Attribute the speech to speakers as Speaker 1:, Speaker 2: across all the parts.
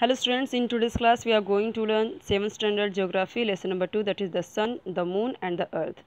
Speaker 1: hello students in today's class we are going to learn 7th standard geography lesson number 2 that is the sun the moon and the earth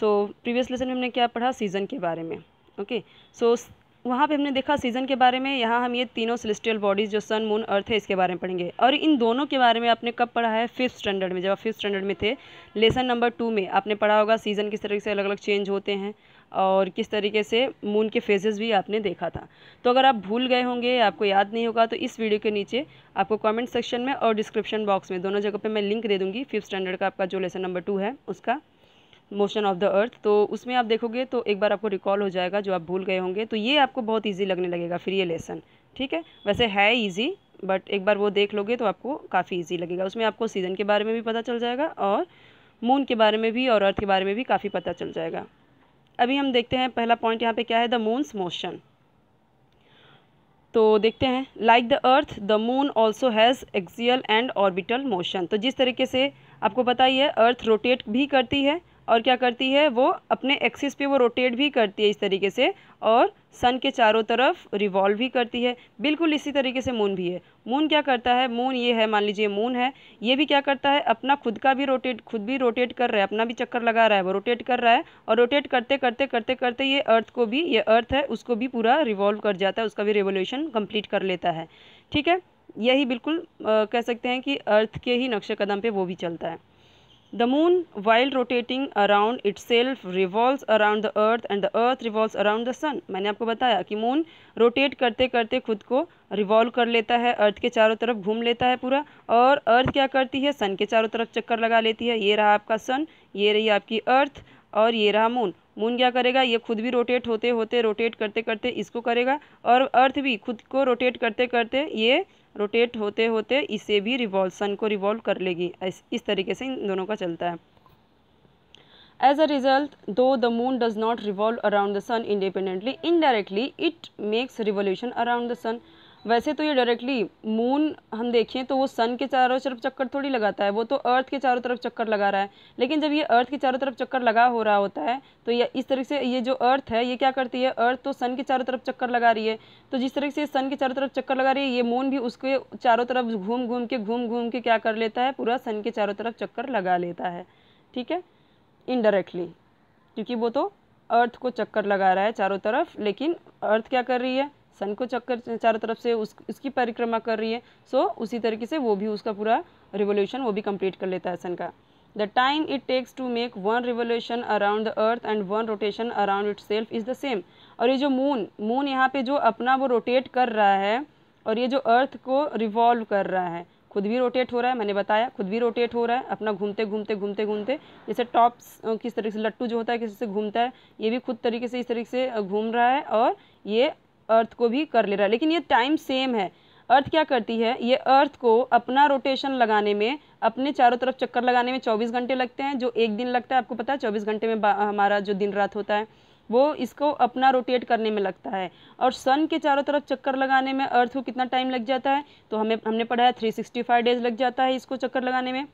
Speaker 1: so previous lesson में हमने क्या पढ़ा season के बारे में okay okay. सो so, वहाँ पे हमने देखा सीजन के बारे में यहाँ हम ये तीनों सेलेस्टियल बॉडीज़ जो सन मून अर्थ है इसके बारे में पढ़ेंगे और इन दोनों के बारे में आपने कब पढ़ा है फिफ्थ स्टैंडर्ड में जब आप फिफ्थ स्टैंडर्ड में थे लेसन नंबर टू में आपने पढ़ा होगा सीजन किस तरीके से अलग अलग चेंज होते हैं और किस तरीके से मून के फेजेस भी आपने देखा था तो अगर आप भूल गए होंगे आपको याद नहीं होगा तो इस वीडियो के नीचे आपको कमेंट सेक्शन में और डिस्क्रिप्शन बॉक्स में दोनों जगह पे मैं लिंक दे दूँगी फिफ्थ स्टैंडर्ड का आपका जो लेसन नंबर टू है उसका मोशन ऑफ द अर्थ तो उसमें आप देखोगे तो एक बार आपको रिकॉल हो जाएगा जो आप भूल गए होंगे तो ये आपको बहुत ईजी लगने लगेगा फिर ये लेसन ठीक है वैसे है ईजी बट एक बार वो देख लोगे तो आपको काफ़ी ईजी लगेगा उसमें आपको सीज़न के बारे में भी पता चल जाएगा और मून के बारे में भी और अर्थ के बारे में भी काफ़ी पता चल जाएगा अभी हम देखते हैं पहला पॉइंट यहाँ पे क्या है द मून्स मोशन तो देखते हैं like the earth the moon also has axial and orbital motion तो जिस तरीके से आपको पता ही है अर्थ रोटेट भी करती है और क्या करती है वो अपने एक्सिस पे वो रोटेट भी करती है इस तरीके से और सन के चारों तरफ रिवॉल्व भी करती है बिल्कुल इसी तरीके से मून भी है मून क्या करता है मून ये है मान लीजिए मून है ये भी क्या करता है अपना खुद का भी रोटेट खुद भी रोटेट कर रहा है अपना भी चक्कर लगा रहा है वो रोटेट कर रहा है और रोटेट करते करते करते करते ये अर्थ को भी ये अर्थ है उसको भी पूरा रिवॉल्व कर जाता है उसका भी रिवोल्यूशन कम्प्लीट कर लेता है ठीक है यही बिल्कुल आ, कह सकते हैं कि अर्थ के ही नक्शे कदम पर वो भी चलता है the moon while rotating around around itself, revolves around the earth and the earth revolves around the sun मैंने आपको बताया कि मून रोटेट करते करते खुद को रिवॉल्व कर लेता है अर्थ के चारों तरफ घूम लेता है पूरा और अर्थ क्या करती है सन के चारों तरफ चक्कर लगा लेती है ये रहा आपका सन ये रही आपकी अर्थ और ये रहा मून मून क्या करेगा ये खुद भी रोटेट होते होते रोटेट करते करते इसको करेगा और अर्थ भी खुद को रोटेट करते करते ये रोटेट होते होते इसे भी रिवॉल्व सन को रिवॉल्व कर लेगी इस तरीके से इन दोनों का चलता है एज अ रिजल्ट दो the moon does not revolve around the sun independently indirectly it makes revolution around the sun वैसे तो ये डायरेक्टली मून हम देखें तो वो सन के चारों तरफ चक्कर थोड़ी लगाता है वो तो अर्थ के चारों तरफ चक्कर लगा रहा है लेकिन जब ये अर्थ के चारों तरफ चक्कर लगा हो रहा होता है तो ये इस तरह से ये जो अर्थ है ये क्या करती है अर्थ तो सन के चारों तरफ चक्कर लगा रही है तो जिस तरह से सन के चारों तरफ चक्कर लगा रही है ये मून भी उसके चारों तरफ घूम घूम के घूम घूम के क्या कर लेता है पूरा सन के चारों तरफ चक्कर लगा लेता है ठीक है इनडायरेक्टली क्योंकि वो तो अर्थ को चक्कर लगा रहा है चारों तरफ लेकिन अर्थ क्या कर रही है सन को चक्कर चारों तरफ से उस उसकी परिक्रमा कर रही है सो so, उसी तरीके से वो भी उसका पूरा रिवोल्यूशन वो भी कंप्लीट कर लेता है सन का the time it takes to make one revolution around the earth and one rotation around itself is the same और ये जो मून मून यहाँ पे जो अपना वो रोटेट कर रहा है और ये जो अर्थ को रिवॉल्व कर रहा है खुद भी रोटेट हो रहा है मैंने बताया खुद भी रोटेट हो रहा है अपना घूमते घूमते घूमते घूमते जैसे टॉप किस तरीके से लट्टू जो होता है किस से घूमता है ये भी खुद तरीके से इस तरीके से घूम रहा है और ये अर्थ को भी कर ले रहा है लेकिन ये टाइम सेम है अर्थ क्या करती है ये अर्थ को अपना रोटेशन लगाने में अपने चारों तरफ चक्कर लगाने में चौबीस घंटे लगते हैं जो एक दिन लगता है आपको पता है चौबीस घंटे में हमारा जो दिन रात होता है वो इसको अपना रोटेट करने में लगता है और सन के चारों तरफ चक्कर लगाने में अर्थ को कितना टाइम लग जाता है तो हमें हमने पढ़ा है थ्री सिक्सटी फाइव डेज लग जाता है इसको चक्कर लगाने में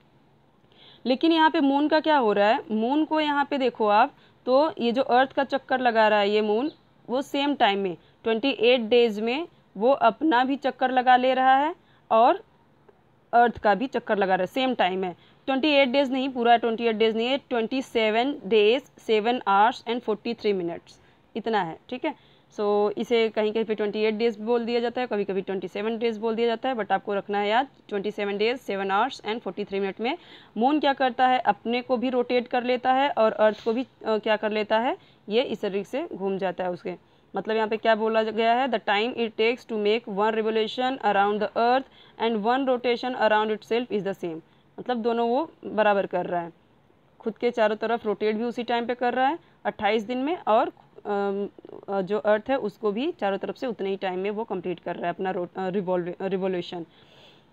Speaker 1: लेकिन यहाँ पे मून का क्या हो रहा है मून को यहाँ पे देखो आप तो ये जो अर्थ का चक्कर लगा रहा है ये मून वो सेम टाइम में ट्वेंटी एट डेज़ में वो अपना भी चक्कर लगा ले रहा है और अर्थ का भी चक्कर लगा रहा है सेम टाइम है ट्वेंटी एट डेज़ नहीं पूरा ट्वेंटी एट डेज़ नहीं है twenty seven days seven hours and forty three minutes इतना है ठीक है सो so, इसे कहीं कहीं पे ट्वेंटी एट डेज़ बोल दिया जाता है कभी कभी ट्वेंटी सेवन डेज़ बोल दिया जाता है बट आपको रखना है याद twenty seven days seven hours and forty three minute में मून क्या करता है अपने को भी रोटेट कर लेता है और अर्थ को भी क्या कर लेता है ये इस तरीके से घूम जाता है उसके मतलब यहाँ पे क्या बोला गया है the time it takes to make one revolution around the earth and one rotation around itself is the same मतलब दोनों वो बराबर कर रहा है खुद के चारों तरफ रोटेट भी उसी टाइम पे कर रहा है अट्ठाईस दिन में और जो अर्थ है उसको भी चारों तरफ से उतने ही टाइम में वो कंप्लीट कर रहा है अपना revolution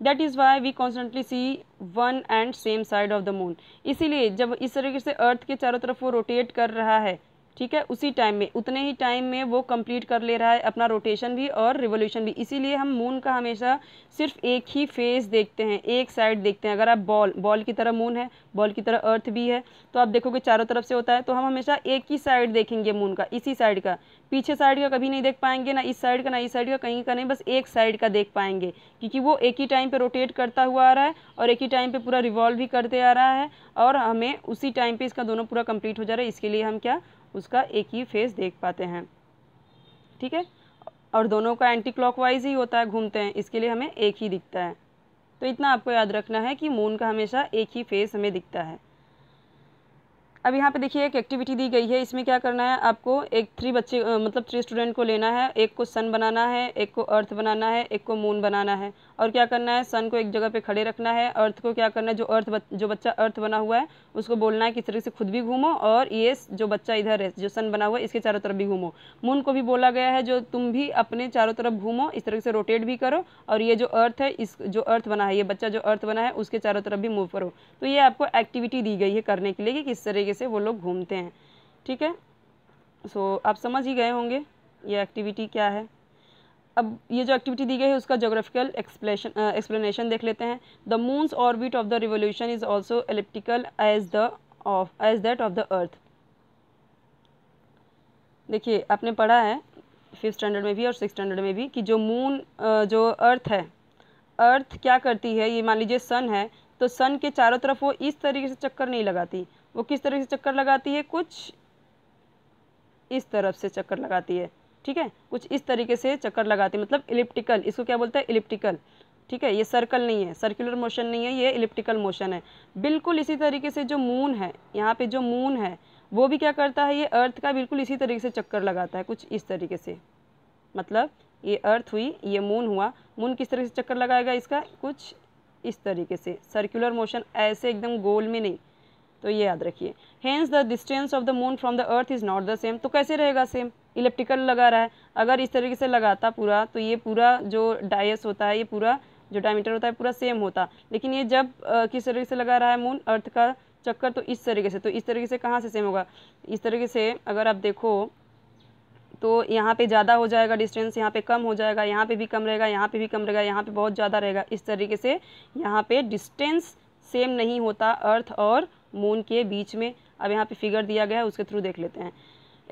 Speaker 1: that is why we constantly see one and same side of the moon इसीलिए जब इस तरीके से अर्थ के चारों तरफ वो रोटेट कर रहा है ठीक है उसी टाइम में उतने ही टाइम में वो कंप्लीट कर ले रहा है अपना रोटेशन भी और रिवोल्यूशन भी इसीलिए हम मून का हमेशा सिर्फ एक ही फेस देखते हैं एक साइड देखते हैं अगर आप बॉल बॉल की तरह मून है बॉल की तरह अर्थ भी है तो आप देखोगे चारों तरफ से होता है तो हम हमेशा एक ही साइड देखेंगे मून का इसी साइड का पीछे साइड का कभी नहीं देख पाएंगे ना इस साइड का ना इस साइड का कहीं का नहीं बस एक साइड का देख पाएंगे क्योंकि वो एक ही टाइम पर रोटेट करता हुआ आ रहा है और एक ही टाइम पर पूरा रिवॉल्व भी करते आ रहा है और हमें उसी टाइम पर इसका दोनों पूरा कंप्लीट हो जा रहा है इसके लिए हम क्या उसका एक ही फेस देख पाते हैं ठीक है और दोनों का एंटी क्लॉकवाइज ही होता है घूमते हैं इसके लिए हमें एक ही दिखता है तो इतना आपको याद रखना है कि मून का हमेशा एक ही फेस हमें दिखता है अब यहाँ पे देखिए एक एक्टिविटी दी गई है इसमें क्या करना है आपको एक थ्री बच्चे मतलब थ्री स्टूडेंट को लेना है एक को सन बनाना है एक को अर्थ बनाना है एक को मून बनाना है और क्या करना है सन को एक जगह पे खड़े रखना है अर्थ को क्या करना है जो अर्थ जो बच्चा अर्थ बना हुआ है उसको बोलना है किस तरीके से खुद भी घूमो और ये जो बच्चा इधर है जो सन बना हुआ है इसके चारों तरफ भी घूमो मून को भी बोला गया है जो तुम भी अपने चारों तरफ घूमो इस तरीके से रोटेट भी करो और ये जो अर्थ है इस जो अर्थ बना है ये बच्चा जो अर्थ बना है उसके चारों तरफ भी मूव करो तो ये आपको एक्टिविटी दी गई है करने के लिए कि किस तरीके से वो लोग घूमते हैं ठीक है सो आप समझ ही गए होंगे ये एक्टिविटी क्या है अब ये जो एक्टिविटी दी गई है उसका जोग्राफिकल एक्सप्लेन एक्सप्लेनेशन देख लेते हैं the moon's orbit of the revolution is also elliptical as the of as that of the earth देखिए आपने पढ़ा है फिफ्थ स्टैंडर्ड में भी और सिक्स स्टैंडर्ड में भी कि जो मून जो अर्थ है अर्थ क्या करती है ये मान लीजिए सन है तो सन के चारों तरफ वो इस तरीके से चक्कर नहीं लगाती वो किस तरीके से चक्कर लगाती है कुछ इस तरफ से चक्कर लगाती है ठीक है कुछ इस तरीके से चक्कर लगाते मतलब इलिप्टिकल इसको क्या बोलते हैं इलिप्टिकल ठीक है ये सर्कल नहीं है सर्कुलर मोशन नहीं है ये इलिप्टिकल मोशन है बिल्कुल इसी तरीके से जो मून है यहाँ पे जो मून है वो भी क्या करता है ये अर्थ का बिल्कुल इसी तरीके से चक्कर लगाता है कुछ इस तरीके से मतलब ये अर्थ हुई ये मून हुआ मून किस तरीके से चक्कर लगाएगा इसका कुछ इस तरीके से सर्कुलर मोशन ऐसे एकदम गोल में नहीं तो ये याद रखिए hence the distance of the moon from the earth is not the same तो कैसे रहेगा सेम इलेप्टिकल लगा रहा है अगर इस तरीके से लगाता पूरा तो ये पूरा जो डायस होता है ये पूरा जो डायमीटर होता है पूरा सेम होता लेकिन ये जब आ, किस तरीके से लगा रहा है मून अर्थ का चक्कर तो इस तरीके से तो इस तरीके से कहाँ से सेम होगा इस तरीके से अगर आप देखो तो यहाँ पे ज़्यादा हो जाएगा डिस्टेंस यहाँ पे कम हो जाएगा यहाँ पे भी कम रहेगा यहाँ पे भी कम रहेगा यहाँ पे बहुत ज़्यादा रहेगा इस तरीके से यहाँ पे डिस्टेंस सेम नहीं होता अर्थ और मून के बीच में अब यहाँ पे फिगर दिया गया है उसके थ्रू देख लेते हैं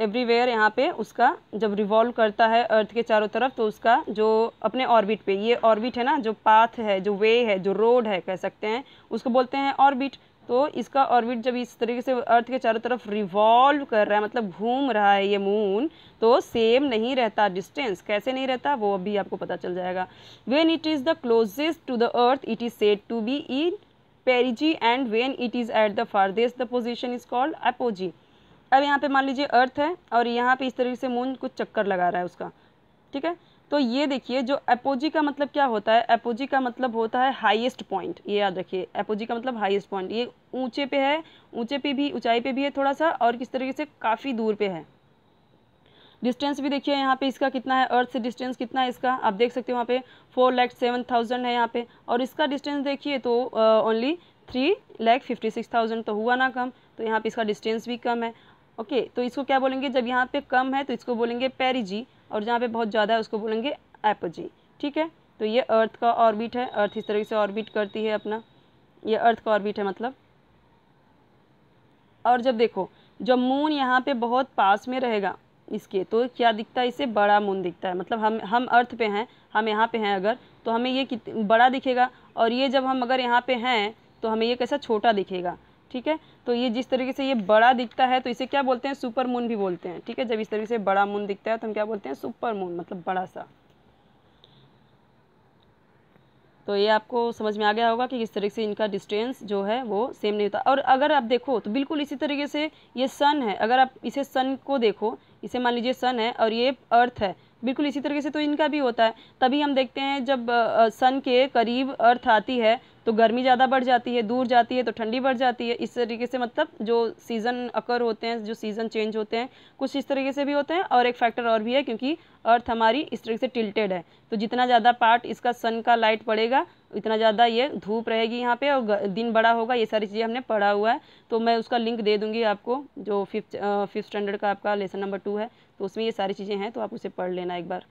Speaker 1: एवरीवेयर यहाँ पे उसका जब रिवॉल्व करता है अर्थ के चारों तरफ तो उसका जो अपने ऑर्बिट पे ये ऑर्बिट है ना जो पाथ है जो वे है जो रोड है कह सकते हैं उसको बोलते हैं ऑर्बिट तो इसका ऑर्बिट जब इस तरीके से अर्थ के चारों तरफ रिवॉल्व कर रहा है मतलब घूम रहा है ये मून तो सेम नहीं रहता डिस्टेंस कैसे नहीं रहता वो अभी आपको पता चल जाएगा when it is the closest to the earth it is said to be in perigee and when it is at the farthest the position is called apogee अब यहाँ पे मान लीजिए अर्थ है और यहाँ पे इस तरीके से मून कुछ चक्कर लगा रहा है उसका ठीक है तो ये देखिए जो एपोजी का मतलब क्या होता है एपोजी का मतलब होता है हाईएस्ट पॉइंट ये याद रखिए एपोजी का मतलब हाईएस्ट पॉइंट ये ऊंचे पे है ऊंचे पे भी ऊंचाई पे भी है थोड़ा सा और किस तरीके से काफ़ी दूर पे है डिस्टेंस भी देखिए यहाँ पे इसका कितना है अर्थ से डिस्टेंस कितना है इसका आप देख सकते हो वहाँ पे फोर लैख सेवन थाउजेंड है यहाँ पे और इसका डिस्टेंस देखिए तो only three lakh fifty six thousand तो हुआ ना कम तो यहाँ पे इसका डिस्टेंस भी कम है ओके तो इसको क्या बोलेंगे जब यहाँ पे कम है तो इसको बोलेंगे पेरिजी और जहाँ पे बहुत ज़्यादा है उसको बोलेंगे एपोजी ठीक है तो ये अर्थ का ऑर्बिट है अर्थ इस तरीके से ऑर्बिट करती है अपना ये अर्थ का ऑर्बिट है मतलब और जब देखो जब मून यहाँ पे बहुत पास में रहेगा इसके तो क्या दिखता है इसे बड़ा मून दिखता है मतलब हम हम अर्थ पे हैं हम यहाँ पे हैं अगर तो हमें ये बड़ा दिखेगा और ये जब हम अगर यहाँ पे हैं तो हमें ये कैसा छोटा दिखेगा ठीक है तो ये जिस तरीके से ये बड़ा दिखता है तो इसे क्या बोलते हैं सुपर मून भी बोलते हैं ठीक है जब इस तरीके से बड़ा मून दिखता है तो हम क्या बोलते हैं सुपर मून मतलब बड़ा सा तो ये आपको समझ में आ गया होगा कि किस तरीके से इनका डिस्टेंस जो है वो सेम नहीं होता और अगर आप देखो तो बिल्कुल इसी तरीके से ये सन है अगर आप इसे सन को देखो इसे मान लीजिए सन है और ये अर्थ है बिल्कुल इसी तरीके से तो इनका भी होता है तभी हम देखते हैं जब सन के करीब अर्थ आती है तो गर्मी ज़्यादा बढ़ जाती है दूर जाती है तो ठंडी बढ़ जाती है इस तरीके से मतलब जो सीज़न अकर होते हैं जो सीज़न चेंज होते हैं कुछ इस तरीके से भी होते हैं और एक फैक्टर और भी है क्योंकि अर्थ हमारी इस तरीके से टिल्टेड है तो जितना ज़्यादा पार्ट इसका सन का लाइट पड़ेगा इतना ज़्यादा ये धूप रहेगी यहाँ पे और दिन बड़ा होगा ये सारी चीज़ें हमने पढ़ा हुआ है तो मैं उसका लिंक दे दूँगी आपको जो फिफ्थ फिफ्थ स्टैंडर्ड का आपका लेसन नंबर टू है तो उसमें ये सारी चीज़ें हैं तो आप उसे पढ़ लेना एक बार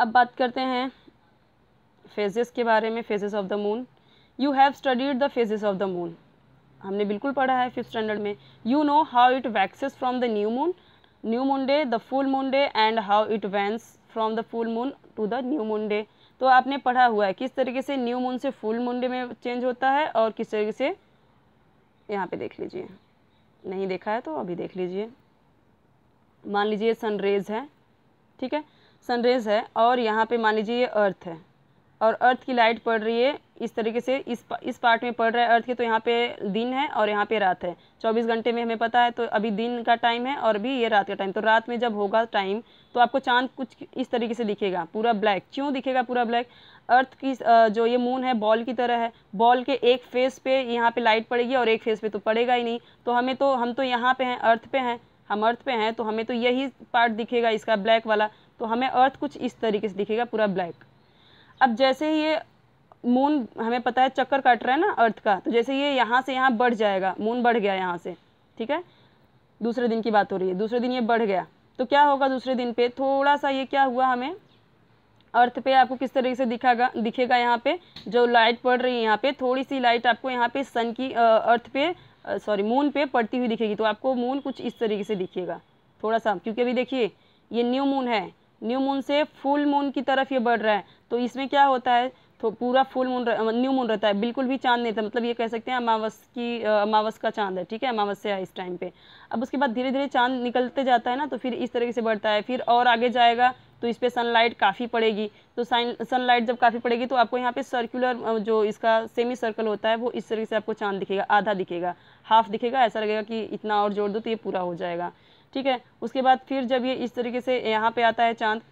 Speaker 1: अब बात करते हैं फेजेस के बारे में phases of the moon you have studied the phases of the moon हमने बिल्कुल पढ़ा है फिफ्थ स्टैंडर्ड में you know how it waxes from the new moon new moon day the full moon day and how it wanes from the full moon to the new moon day तो आपने पढ़ा हुआ है किस तरीके से new moon से full moon day में चेंज होता है और किस तरीके से यहाँ पे देख लीजिए नहीं देखा है तो अभी देख लीजिए मान लीजिए सनरेज़ है ठीक है सनरेज़ है और यहाँ पे मान लीजिए ये अर्थ है और अर्थ की लाइट पड़ रही है इस तरीके से इस पा, इस पार्ट में पड़ रहा है अर्थ के तो यहाँ पे दिन है और यहाँ पे रात है 24 घंटे में हमें पता है तो अभी दिन का टाइम है और अभी ये रात का टाइम तो रात में जब होगा टाइम तो आपको चांद कुछ इस तरीके से दिखेगा पूरा ब्लैक क्यों दिखेगा पूरा ब्लैक अर्थ की जो ये मून है बॉल की तरह है बॉल के एक फेस पे यहाँ पे लाइट पड़ेगी और एक फेस पे तो पड़ेगा ही नहीं तो हमें तो हम तो यहाँ पे हैं अर्थ पे हैं हम अर्थ पे हैं तो हमें तो यही पार्ट दिखेगा इसका ब्लैक वाला तो हमें अर्थ कुछ इस तरीके से दिखेगा पूरा ब्लैक अब जैसे ही ये मून हमें पता है चक्कर काट रहा है ना अर्थ का तो जैसे ये यहाँ से यहाँ बढ़ जाएगा मून बढ़ गया यहाँ से ठीक है दूसरे दिन की बात हो रही है दूसरे दिन ये बढ़ गया तो क्या होगा दूसरे दिन पे थोड़ा सा ये क्या हुआ हमें अर्थ पे आपको किस तरीके से दिखागा दिखेगा यहाँ पे जो लाइट पड़ रही है यहाँ पे थोड़ी सी लाइट आपको यहाँ पे सन की अर्थ पे सॉरी मून पे पड़ती हुई दिखेगी तो आपको मून कुछ इस तरीके से दिखेगा थोड़ा सा क्योंकि अभी देखिए ये न्यू मून है न्यू मून से फुल मून की तरफ ये बढ़ रहा है तो इसमें क्या होता है तो पूरा फुल मून न्यू मून रहता है बिल्कुल भी चांद नहीं था मतलब ये कह सकते हैं अमावस की अमावस का चांद है ठीक है से है इस टाइम पे अब उसके बाद धीरे धीरे चांद निकलते जाता है ना तो फिर इस तरीके से बढ़ता है फिर और आगे जाएगा तो इस पर सनलाइट काफ़ी पड़ेगी तो सनलाइट जब काफ़ी पड़ेगी तो आपको यहाँ पे सर्कुलर जो इसका सेमी सर्कल होता है वो इस तरीके से आपको चांद दिखेगा आधा दिखेगा हाफ दिखेगा ऐसा लगेगा कि इतना और जोड़ दो तो ये पूरा हो जाएगा ठीक है उसके बाद फिर जब ये इस तरीके से यहाँ पर आता है चाँद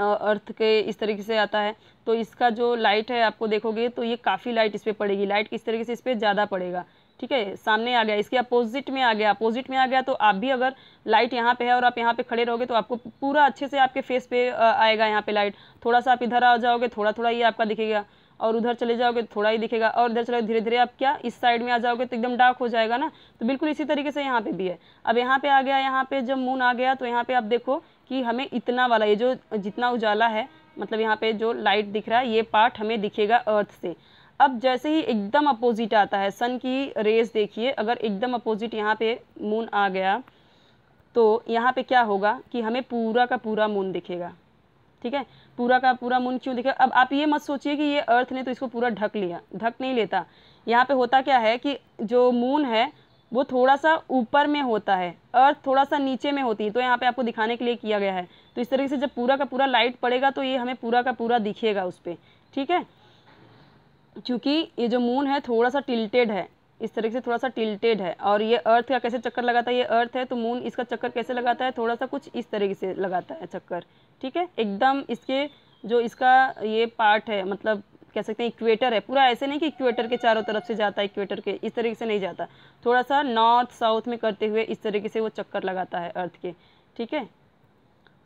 Speaker 1: अर्थ के इस तरीके से आता है तो इसका जो लाइट है आपको देखोगे तो ये काफ़ी लाइट इस पर पड़ेगी लाइट किस तरीके से इस पर ज़्यादा पड़ेगा ठीक है सामने आ गया इसके अपोजिट में आ गया अपोजिट में आ गया तो आप भी अगर लाइट यहाँ पे है और आप यहाँ पे खड़े रहोगे तो आपको पूरा अच्छे से आपके फेस पे आएगा यहाँ पे लाइट थोड़ा सा आप इधर आ जाओगे थोड़ा थोड़ा ये आपका दिखेगा और उधर चले जाओगे तो थोड़ा ही दिखेगा और इधर चले धीरे धीरे आप क्या इस साइड में आ जाओगे तो एकदम डार्क हो जाएगा ना तो बिल्कुल इसी तरीके से यहाँ पे भी है अब यहाँ पे आ गया यहाँ पे जब मून आ गया तो यहाँ पे आप देखो कि हमें इतना वाला ये जो जितना उजाला है मतलब यहाँ पे जो लाइट दिख रहा है ये पार्ट हमें दिखेगा अर्थ से अब जैसे ही एकदम अपोजिट आता है सन की रेज देखिए अगर एकदम अपोजिट यहाँ पे मून आ गया तो यहाँ पे क्या होगा कि हमें पूरा का पूरा मून दिखेगा ठीक है पूरा का पूरा मून क्यों दिखेगा अब आप ये मत सोचिए कि ये अर्थ ने तो इसको पूरा ढक लिया ढक नहीं लेता यहाँ पे होता क्या है कि जो मून है वो थोड़ा सा ऊपर में होता है अर्थ थोड़ा सा नीचे में होती है तो यहाँ पे आपको दिखाने के लिए किया गया है तो इस तरीके से जब पूरा का पूरा लाइट पड़ेगा तो ये हमें पूरा का पूरा दिखेगा उस पर ठीक है क्योंकि ये जो मून है थोड़ा सा टिल्टेड है इस तरीके से थोड़ा सा टिल्टेड है और ये अर्थ का कैसे चक्कर लगाता है ये अर्थ है तो मून इसका चक्कर कैसे लगाता है थोड़ा सा कुछ इस तरीके से लगाता है चक्कर ठीक है एकदम इसके जो इसका ये पार्ट है मतलब कह सकते हैं इक्वेटर है पूरा ऐसे नहीं कि इक्वेटर के चारों तरफ से जाता है इक्वेटर के इस तरीके से नहीं जाता थोड़ा सा नॉर्थ साउथ में करते हुए इस तरीके से वो चक्कर लगाता है अर्थ के ठीक है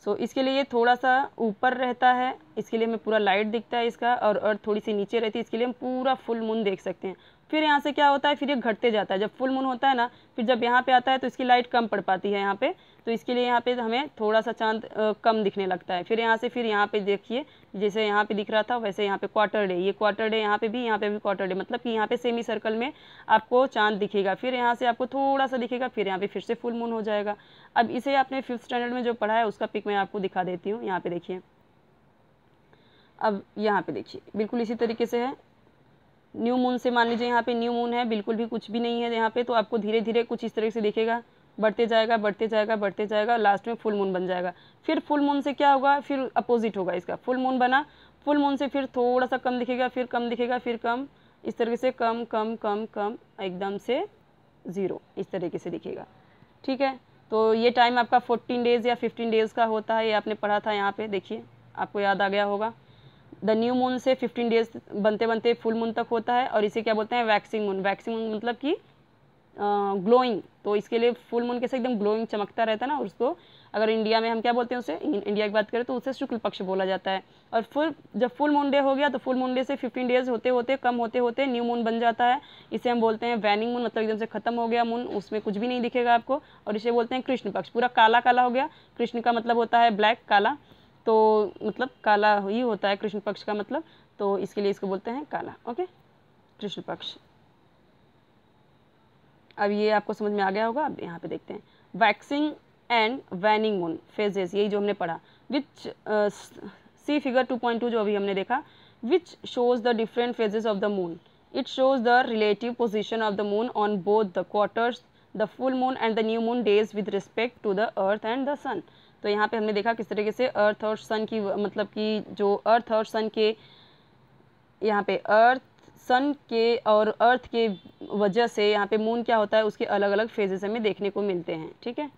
Speaker 1: सो so, इसके लिए ये थोड़ा सा ऊपर रहता है इसके लिए हमें पूरा लाइट दिखता है इसका और अर्थ थोड़ी सी नीचे रहती है इसके लिए हम पूरा फुल मून देख सकते हैं फिर यहाँ से क्या होता है फिर ये घटते जाता है जब फुल मून होता है ना फिर जब यहाँ पे आता है तो इसकी लाइट कम पड़ पाती है यहाँ पे तो इसके लिए यहाँ पे हमें थोड़ा सा चांद कम दिखने लगता है फिर यहाँ से फिर यहाँ पे देखिए जैसे यहाँ पे दिख रहा था वैसे यहाँ पे क्वार्टर डे ये क्वार्टर डे यहाँ पे भी यहाँ पे भी क्वार्टर डे मतलब कि यहाँ पे सेमी सर्कल में आपको चांद दिखेगा फिर यहाँ से आपको थोड़ा सा दिखेगा फिर यहाँ पे फिर से फुल मून हो जाएगा अब इसे आपने फिफ्थ स्टैंडर्ड में जो पढ़ा है उसका पिक मैं आपको दिखा देती हूँ यहाँ पे देखिए अब यहाँ पे देखिए बिल्कुल इसी तरीके से है न्यू मून से मान लीजिए यहाँ पे न्यू मून है बिल्कुल भी कुछ भी नहीं है यहाँ पे तो आपको धीरे धीरे कुछ इस तरह से देखेगा बढ़ते जाएगा बढ़ते जाएगा बढ़ते जाएगा लास्ट में फुल मून बन जाएगा फिर फुल मून से क्या होगा फिर अपोजिट होगा इसका फुल मून बना फुल मून से फिर थोड़ा सा कम दिखेगा फिर कम दिखेगा फिर कम इस तरीके से कम कम कम कम एकदम से ज़ीरो इस तरीके से दिखेगा ठीक है तो ये टाइम आपका 14 डेज़ या 15 डेज़ का होता है ये आपने पढ़ा था यहाँ पे देखिए आपको याद आ गया होगा द न्यू मून से 15 डेज़ बनते बनते फुल मून तक होता है और इसे क्या बोलते हैं वैक्सिंग मून वैक्सिंग मून मतलब कि ग्लोइंग तो इसके लिए फुल मून कैसे एकदम ग्लोइंग चमकता रहता है ना उसको अगर इंडिया में हम क्या बोलते हैं उसे इंडिया की बात करें तो उसे शुक्ल पक्ष बोला जाता है और फुल जब फुल मून डे हो गया तो फुल मून डे से फिफ्टीन डेज होते होते कम होते होते न्यू मून बन जाता है इसे हम बोलते हैं वैनिंग मून मतलब एकदम से खत्म हो गया मून उसमें कुछ भी नहीं दिखेगा आपको और इसे बोलते हैं कृष्ण पक्ष पूरा काला काला हो गया कृष्ण का मतलब होता है ब्लैक काला तो मतलब काला ही होता है कृष्ण पक्ष का मतलब तो इसके लिए इसको बोलते हैं काला ओके कृष्ण पक्ष अब ये आपको समझ में आ गया होगा अब यहाँ पे देखते हैं waxing and waning moon phases यही जो हमने पढ़ा विच सी फिगर 2.2 जो अभी हमने देखा which shows the different phases of the moon it shows the relative position of the moon on both the quarters the full moon and the new moon days with respect to the earth and the sun तो यहाँ पे हमने देखा किस तरीके से अर्थ और सन की मतलब कि जो अर्थ और सन के यहाँ पे अर्थ सन के और अर्थ के वजह से यहाँ पे मून क्या होता है उसके अलग अलग फेजेस हमें देखने को मिलते हैं ठीक है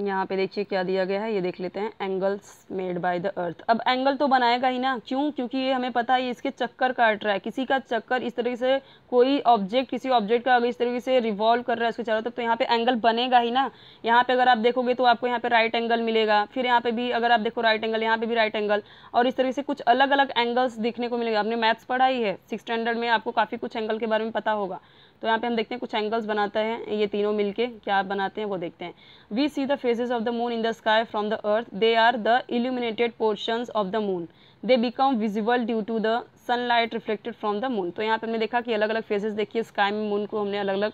Speaker 1: यहाँ पे देखिए क्या दिया गया है ये देख लेते हैं angles made by the earth अब एंगल तो बनाएगा ही ना क्यों क्योंकि ये हमें पता है ये इसके चक्कर काट रहा है किसी का चक्कर इस तरीके से कोई ऑब्जेक्ट किसी ऑब्जेक्ट का अगर इस तरीके से रिवॉल्व कर रहा है उसके चारों तरफ तो, तो यहाँ पे एंगल बनेगा ही ना यहाँ पे अगर आप देखोगे तो आपको यहाँ पे राइट एंगल मिलेगा फिर यहाँ पे भी अगर आप देखो राइट एंगल यहाँ पे भी राइट एंगल और इस तरीके से कुछ अलग अलग एंगल्स देखने को मिलेगा आपने मैथ्स पढ़ाई है सिक्स स्टैंडर्ड में आपको काफ़ी कुछ एंगल के बारे में पता होगा तो यहाँ पे हम देखते हैं कुछ एंगल्स बनाते हैं ये तीनों मिलके क्या बनाते हैं वो देखते हैं we see the faces of the moon in the sky from the earth they are the illuminated portions of the moon they become visible due to the sunlight reflected from the moon तो यहाँ पे हमने देखा कि अलग अलग phases देखिए sky में मून को हमने अलग अलग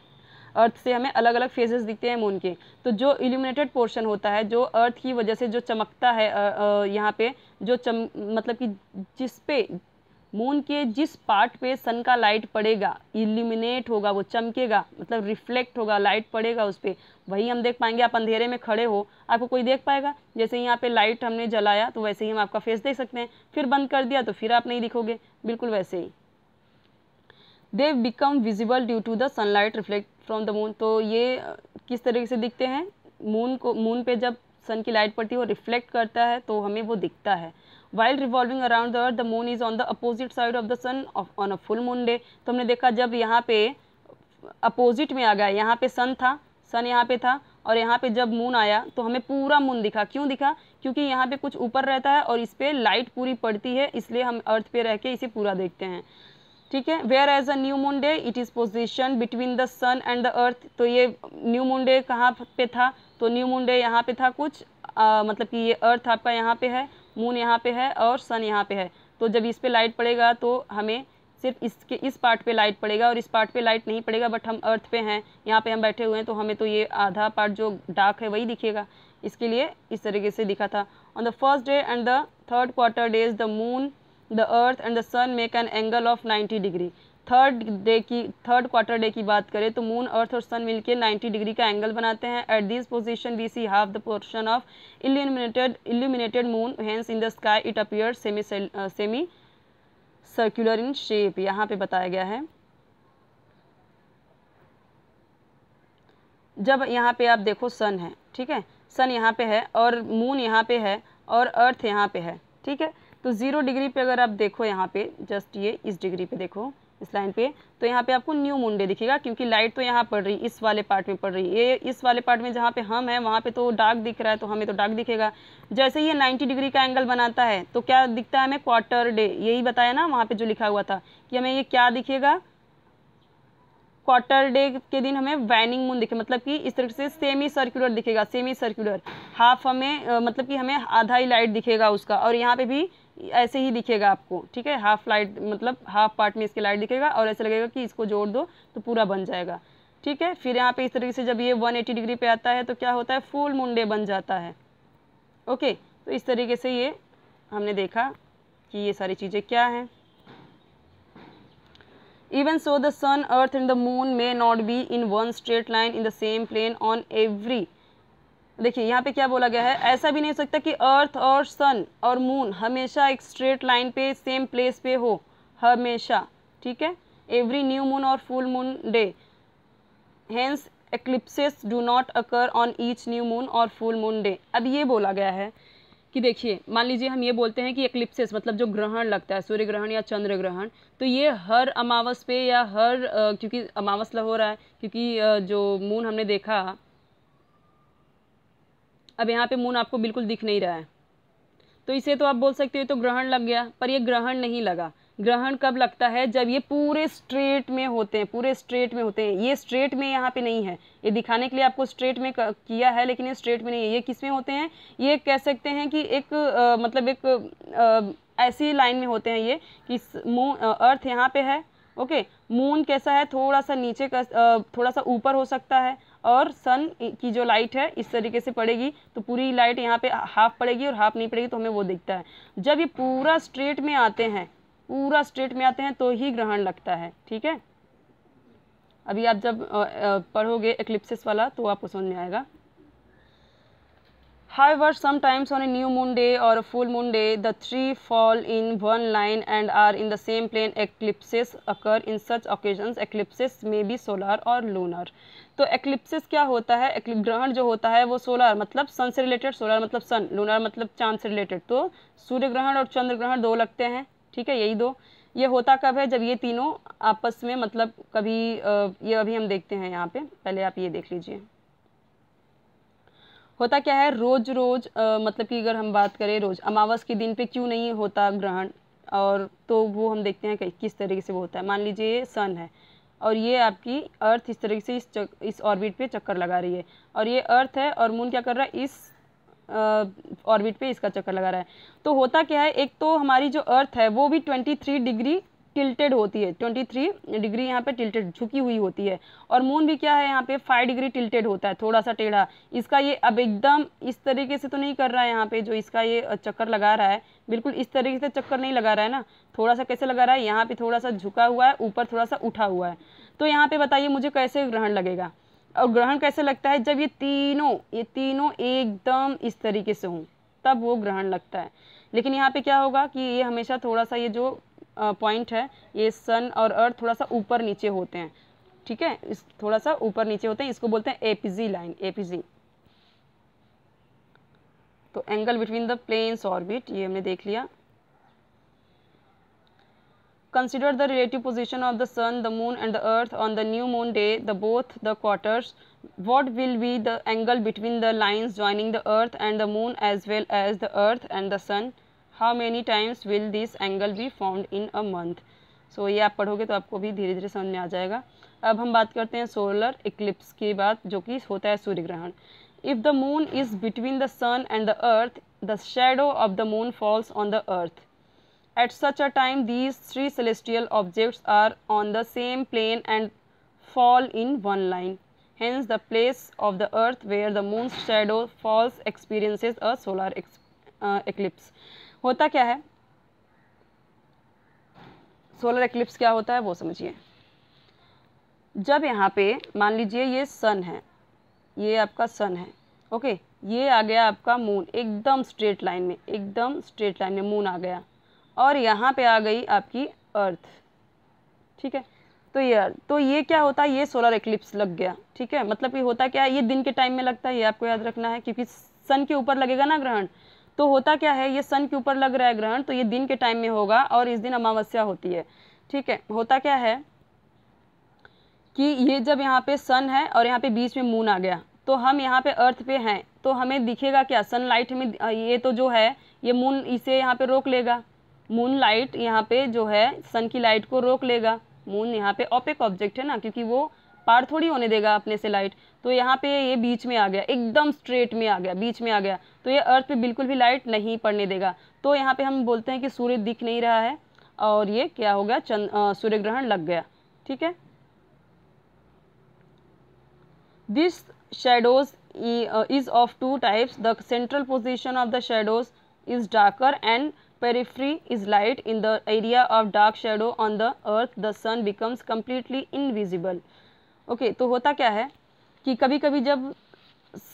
Speaker 1: अर्थ से हमें अलग अलग फेजेस दिखते हैं मून के तो जो इल्यूमिनेटेड पोर्शन होता है जो अर्थ की वजह से जो चमकता है यहाँ पे जो चम मतलब कि जिस पे मून के जिस पार्ट पे सन का लाइट पड़ेगा इल्यूमिनेट होगा वो चमकेगा मतलब रिफ्लेक्ट होगा लाइट पड़ेगा उस पर वही हम देख पाएंगे आप अंधेरे में खड़े हो आपको कोई देख पाएगा जैसे यहाँ पे लाइट हमने जलाया तो वैसे ही हम आपका फेस देख सकते हैं फिर बंद कर दिया तो फिर आप नहीं दिखोगे बिल्कुल वैसे ही they become visible due to the light reflect from the moon तो ये किस तरीके से दिखते हैं मून को मून पे जब सन की लाइट पड़ती है वो रिफ्लेक्ट करता है तो हमें वो दिखता है while revolving around the earth the moon is on the opposite side of the sun on a full moon day तो हमने देखा जब यहाँ पे अपोजिट में आ गया यहाँ पे सन था सन यहाँ पे था और यहाँ पे जब मून आया तो हमें पूरा मून दिखा क्यों दिखा क्योंकि यहाँ पे कुछ ऊपर रहता है और इस पर लाइट पूरी पड़ती है इसलिए हम अर्थ पे रह के इसे पूरा देखते हैं ठीक है where as a new moon day it is position between the sun and the earth तो ये न्यू मून डे कहाँ पे था तो न्यू मून डे यहाँ पे था कुछ आ, मतलब कि ये अर्थ आपका यहाँ पे है मून यहाँ पे है और सन यहाँ पे है तो जब इस पर लाइट पड़ेगा तो हमें सिर्फ इसके इस पार्ट पे लाइट पड़ेगा और इस पार्ट पे लाइट नहीं पड़ेगा बट हम अर्थ पे हैं यहाँ पे हम बैठे हुए हैं तो हमें तो ये आधा पार्ट जो डार्क है वही दिखेगा इसके लिए इस तरीके से दिखा था on the first day and the third quarter days the moon the earth and the sun make an angle of ninety degree third day की थर्ड क्वार्टर डे की बात करें तो मून अर्थ और सन मिलकर 90 डिग्री का एंगल बनाते हैं at this position we see half the portion of illuminated illuminated moon hence in the sky it appear semi semi circular in shape यहाँ पे बताया गया है जब यहाँ पे आप देखो सन है ठीक है सन यहाँ पे है और मून यहाँ पे है और अर्थ यहाँ पे है ठीक है तो ज़ीरो डिग्री पे अगर आप देखो यहाँ पे जस्ट ये इस डिग्री पे देखो इस लाइन पे तो यहाँ पे आपको न्यू मुंडे दिखेगा क्योंकि लाइट तो यहाँ पड़ रही इस वाले पार्ट में पड़ रही ये इस वाले पार्ट में जहाँ पे हम हैं वहाँ पे तो डार्क दिख रहा है तो हमें तो डार्क दिखेगा जैसे ये 90 डिग्री का एंगल बनाता है तो क्या दिखता है हमें क्वार्टर डे यही बताया ना वहाँ पर जो लिखा हुआ था कि हमें ये क्या दिखेगा क्वार्टर डे के दिन हमें वैनिंग मून दिखे मतलब कि इस तरह से सेमी सर्कुलर दिखेगा सेमी सर्कुलर हाफ हमें मतलब कि हमें आधा ही लाइट दिखेगा उसका और यहाँ पे भी ऐसे ही दिखेगा आपको ठीक है हाफ लाइट मतलब हाफ पार्ट में इसकी लाइट दिखेगा और ऐसे लगेगा कि इसको जोड़ दो तो पूरा बन जाएगा ठीक है फिर यहाँ पे इस तरीके से जब ये 180 डिग्री पे आता है तो क्या होता है फुल मुंडे बन जाता है ओके तो इस तरीके से ये हमने देखा कि ये सारी चीज़ें क्या हैं even so the sun earth and the moon may not be in one straight line in the same plane on every देखिए यहाँ पे क्या बोला गया है ऐसा भी नहीं हो सकता कि अर्थ और सन और मून हमेशा एक स्ट्रेट लाइन पे सेम प्लेस पे हो हमेशा ठीक है एवरी न्यू मून और full moon day hence eclipses do not occur on each new moon और फुल मून डे अब ये बोला गया है कि देखिए मान लीजिए हम ये बोलते हैं कि एक्लिप्सिस मतलब जो ग्रहण लगता है सूर्य ग्रहण या चंद्र ग्रहण तो ये हर अमावस पे या हर क्योंकि अमावस हो रहा है क्योंकि जो मून हमने देखा अब यहाँ पे मून आपको बिल्कुल दिख नहीं रहा है तो इसे तो आप बोल सकते हो तो ग्रहण लग गया पर यह ग्रहण नहीं लगा ग्रहण कब लगता है जब ये पूरे स्ट्रेट में होते हैं पूरे स्ट्रेट में होते हैं ये स्ट्रेट में यहाँ पे नहीं है ये दिखाने के लिए आपको स्ट्रेट में किया है लेकिन ये स्ट्रेट में नहीं है ये किस में होते हैं ये कह सकते हैं कि एक आ, मतलब एक आ, ऐसी लाइन में होते हैं ये कि मून अर्थ यहाँ पे है ओके मून कैसा है थोड़ा सा नीचे का थोड़ा सा ऊपर हो सकता है और सन की जो लाइट है इस तरीके से पड़ेगी तो पूरी लाइट यहाँ पे हाफ पड़ेगी और हाफ नहीं पड़ेगी तो हमें वो दिखता है जब ये पूरा स्ट्रेट में आते हैं पूरा स्ट्रेट में आते हैं तो ही ग्रहण लगता है ठीक है अभी आप जब पढ़ोगे एक्लिप्सिस वाला तो आपको समझ में आएगा However, sometimes on a new moon day or a full moon day, the three fall in one line and are in the same plane. Eclipses occur in such occasions. Eclipses may be solar or lunar. तो eclipses क्या होता है ग्रहण जो होता है वो solar मतलब सन से रिलेटेड सोलर मतलब सन लूनर मतलब चांद से रिलेटेड तो सूर्य ग्रहण और चंद्र ग्रहण दो लगते हैं ठीक है यही दो ये होता कब है जब ये तीनों आपस में मतलब कभी ये अभी हम देखते हैं यहाँ पे पहले आप ये देख लीजिए होता क्या है रोज़ रोज़ मतलब कि अगर हम बात करें रोज़ अमावस के दिन पे क्यों नहीं होता ग्रहण और तो वो हम देखते हैं किस तरीके से वो होता है मान लीजिए ये सन है और ये आपकी अर्थ इस तरीके से इस चक, इस ऑर्बिट पे चक्कर लगा रही है और ये अर्थ है और मून क्या कर रहा है इस ऑर्बिट पे इसका चक्कर लगा रहा है तो होता क्या है एक तो हमारी जो अर्थ है वो भी ट्वेंटी थ्री डिग्री टिल्टेड होती है 23 डिग्री यहाँ पे टिल्टेड झुकी हुई होती है और मून भी क्या है यहाँ पे 5 डिग्री टिल्टेड होता है थोड़ा सा टेढ़ा इसका ये अब एकदम इस तरीके से तो नहीं कर रहा है यहाँ पे जो इसका ये चक्कर लगा रहा है बिल्कुल इस तरीके से चक्कर नहीं लगा रहा है ना थोड़ा सा कैसे लगा रहा है यहाँ पे थोड़ा सा झुका हुआ है ऊपर थोड़ा सा उठा हुआ है तो यहाँ पे बताइए मुझे कैसे ग्रहण लगेगा और ग्रहण कैसे लगता है जब ये तीनों ये तीनों एकदम इस तरीके से हों तब वो ग्रहण लगता है लेकिन यहाँ पे क्या होगा कि ये हमेशा थोड़ा सा ये जो पॉइंट है ये सन और अर्थ थोड़ा सा ऊपर नीचे होते हैं ठीक है इस थोड़ा सा ऊपर नीचे होते हैं इसको बोलते हैं एपीजी लाइन एपीजी तो angle between the planes orbit ये हमने देख लिया consider the relative position of the sun the moon and the earth on the new moon day the both the quarters what will be the angle between the lines joining the earth and the moon as well as the earth and the sun how many times will this angle be formed in a month so ये आप पढ़ोगे तो आपको भी धीरे धीरे समझ में आ जाएगा अब हम बात करते हैं सोलर इक्लिप्स की बात जो कि होता है सूर्य ग्रहण if the moon is between the sun and the earth the shadow of the moon falls on the earth at such a time these three celestial objects are on the same plane and fall in one line hence the place of the earth where the moon shadow falls experiences a solar eclipse होता क्या है solar eclipse क्या होता है वो समझिए जब यहाँ पे मान लीजिए ये सन है ये आपका सन है ओके ये आ गया आपका मून एकदम स्ट्रेट लाइन में एकदम स्ट्रेट लाइन में मून आ गया और यहाँ पे आ गई आपकी अर्थ ठीक है तो ये तो ये क्या होता है ये सोलर एक्लिप्स लग गया ठीक है मतलब ये होता क्या है ये दिन के टाइम में लगता है ये आपको याद रखना है क्योंकि सन के ऊपर लगेगा ना ग्रहण तो होता क्या है ये सन के ऊपर लग रहा है ग्रहण तो ये दिन के टाइम में होगा और इस दिन अमावस्या होती है ठीक है होता क्या है कि ये जब यहाँ पे सन है और यहाँ पे बीच में मून आ गया तो हम यहाँ पे अर्थ पे हैं तो हमें दिखेगा क्या सनलाइट में ये तो जो है ये मून इसे यहाँ पे रोक लेगा मून लाइट यहाँ पे जो है सन की लाइट को रोक लेगा मून यहाँ पे ऑपेक ऑब्जेक्ट है ना क्योंकि वो पार थोड़ी होने देगा अपने से लाइट तो यहाँ पे ये बीच में आ गया एकदम स्ट्रेट में आ गया बीच में आ गया तो ये अर्थ पे बिल्कुल भी लाइट नहीं पड़ने देगा तो यहाँ पे हम बोलते हैं कि सूर्य दिख नहीं रहा है और ये क्या हो गया चंद सूर्य ग्रहण लग गया ठीक है this shadows is of two types the central position of the shadows is darker and periphery is light in the area of dark shadow on the earth the sun becomes completely invisible okay तो होता क्या है कि कभी कभी जब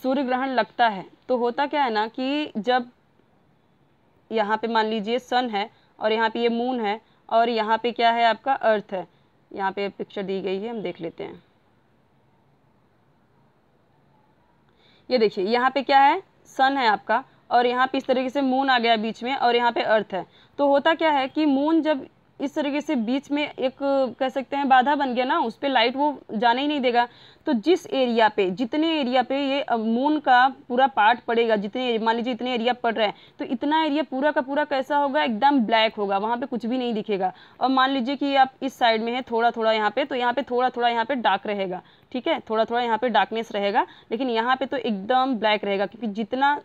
Speaker 1: सूर्य ग्रहण लगता है तो होता क्या है ना कि जब यहाँ पे मान लीजिए सन है और यहाँ पे ये मून है और यहाँ पे क्या है आपका अर्थ है यहाँ पे पिक्चर दी गई है हम देख लेते हैं ये देखिए यहाँ पे क्या है सन है आपका और यहाँ पे इस तरीके से मून आ गया बीच में और यहाँ पे अर्थ है तो होता क्या है कि मून जब इस तरीके से बीच में एक कह सकते हैं बाधा बन गया ना उस पर लाइट वो जाने ही नहीं देगा तो जिस एरिया पे जितने एरिया पे ये मून का पूरा पार्ट पड़ेगा जितने मान लीजिए इतने एरिया पड़ रहा है तो इतना एरिया पूरा का पूरा कैसा होगा एकदम ब्लैक होगा वहाँ पे कुछ भी नहीं दिखेगा और मान लीजिए कि आप इस साइड में है थोड़ा थोड़ा यहाँ पे तो यहाँ पे थोड़ा थोड़ा यहाँ पे डार्क रहेगा ठीक है थोड़ा थोड़ा यहाँ पे डार्कनेस रहेगा लेकिन यहाँ पे तो एकदम ब्लैक रहेगा क्योंकि जितना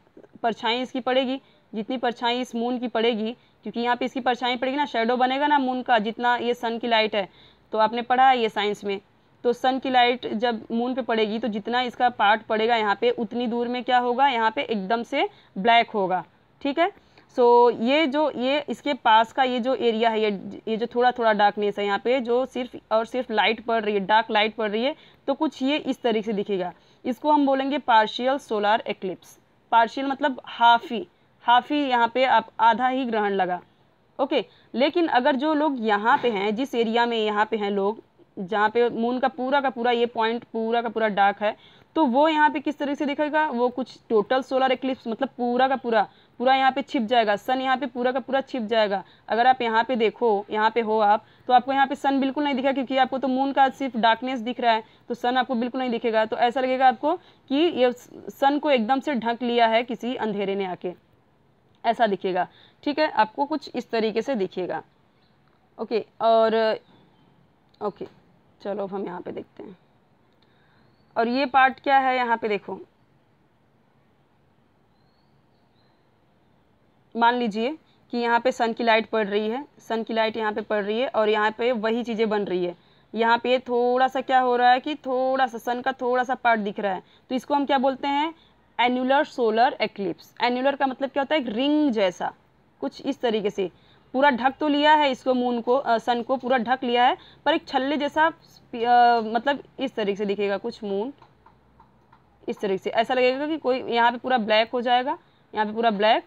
Speaker 1: परछाई इसकी पड़ेगी जितनी परछाई इस मून की पड़ेगी क्योंकि यहाँ पे इसकी परछाई पड़ेगी ना शेडो बनेगा ना मून का जितना ये सन की लाइट है तो आपने पढ़ा है ये साइंस में तो सन की लाइट जब मून पे पड़ेगी तो जितना इसका पार्ट पड़ेगा यहाँ पे उतनी दूर में क्या होगा यहाँ पे एकदम से ब्लैक होगा ठीक है सो so, ये जो ये इसके पास का ये जो एरिया है ये ये जो थोड़ा थोड़ा डार्कनेस है यहाँ पे जो सिर्फ और सिर्फ लाइट पड़ रही है डार्क लाइट पड़ रही है तो कुछ ये इस तरीके से दिखेगा इसको हम बोलेंगे पार्शियल सोलार एक्लिप्स पार्शियल मतलब हाफ ही हाफ ही यहाँ पे आप आधा ही ग्रहण लगा ओके लेकिन अगर जो लोग यहाँ पे हैं जिस एरिया में यहाँ पे हैं लोग जहाँ पे मून का पूरा का पूरा ये पॉइंट पूरा का पूरा डार्क है तो वो यहाँ पे किस तरह से दिखेगा वो कुछ टोटल सोलर एक्लिप्स मतलब पूरा का पूरा पूरा यहाँ पे छिप जाएगा सन यहाँ पे पूरा का पूरा छिप जाएगा अगर आप यहाँ पे देखो यहाँ पे हो आप तो आपको यहाँ पे सन बिल्कुल नहीं दिखा क्योंकि आपको तो मून का सिर्फ डार्कनेस दिख रहा है तो सन आपको बिल्कुल नहीं दिखेगा तो ऐसा लगेगा आपको कि ये सन को एकदम से ढक लिया है किसी अंधेरे ने आके ऐसा दिखेगा ठीक है आपको कुछ इस तरीके से दिखेगा ओके और ओके चलो अब हम यहाँ पे देखते हैं और ये पार्ट क्या है यहाँ पे देखो मान लीजिए कि यहाँ पे सन की लाइट पड़ रही है सन की लाइट यहाँ पे पड़ रही है और यहाँ पे वही चीज़ें बन रही है यहाँ पे थोड़ा सा क्या हो रहा है कि थोड़ा सा सन का थोड़ा सा पार्ट दिख रहा है तो इसको हम क्या बोलते हैं एनुलर सोलर एक्लिप्स एनुलर का मतलब क्या होता है रिंग जैसा कुछ इस तरीके से पूरा ढक तो लिया है इसको मून को सन को पूरा ढक लिया है पर एक छल्ले जैसा आ, मतलब इस तरीके से दिखेगा कुछ मून इस तरीके से ऐसा लगेगा कि कोई यहाँ पे पूरा ब्लैक हो जाएगा यहाँ पे पूरा ब्लैक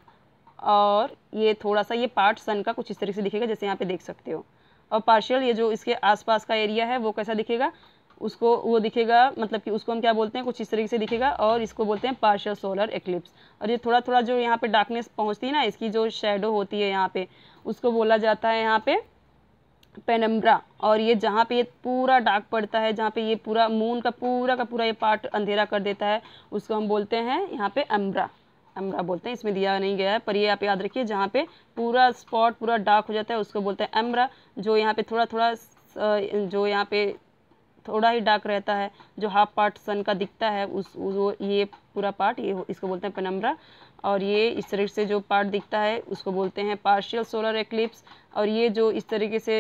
Speaker 1: और ये थोड़ा सा ये पार्ट सन का कुछ इस तरीके से दिखेगा जैसे यहाँ पे देख सकते हो और पार्शियल ये जो इसके आसपास का एरिया है वो कैसा दिखेगा उसको वो दिखेगा मतलब कि उसको हम क्या बोलते हैं कुछ इस तरीके से दिखेगा और इसको बोलते हैं पार्शल सोलर एक्लिप्स और ये थोड़ा थोड़ा जो यहाँ पे डार्कनेस पहुँचती है ना इसकी जो शेडो होती है यहाँ पे उसको बोला जाता है यहाँ पे पेनम्ब्रा और ये जहाँ पे ये पूरा डार्क पड़ता है जहाँ पे ये पूरा मून का पूरा का पूरा ये पार्ट अंधेरा कर देता है उसको हम बोलते हैं यहाँ पे अम्ब्रा अम्ब्रा बोलते हैं इसमें दिया नहीं गया है पर ये आप याद रखिए जहाँ पे पूरा स्पॉट पूरा डार्क हो जाता है उसको बोलते हैं अम्ब्रा जो यहाँ पे थोड़ा थोड़ा जो यहाँ पे थोड़ा ही डार्क रहता है जो हाफ पार्ट सन का दिखता है उस वो ये पूरा पार्ट ये इसको बोलते हैं पनम्बरा और ये इस तरीके से जो पार्ट दिखता है उसको बोलते हैं पार्शियल सोलर एक्लिप्स और ये जो इस तरीके से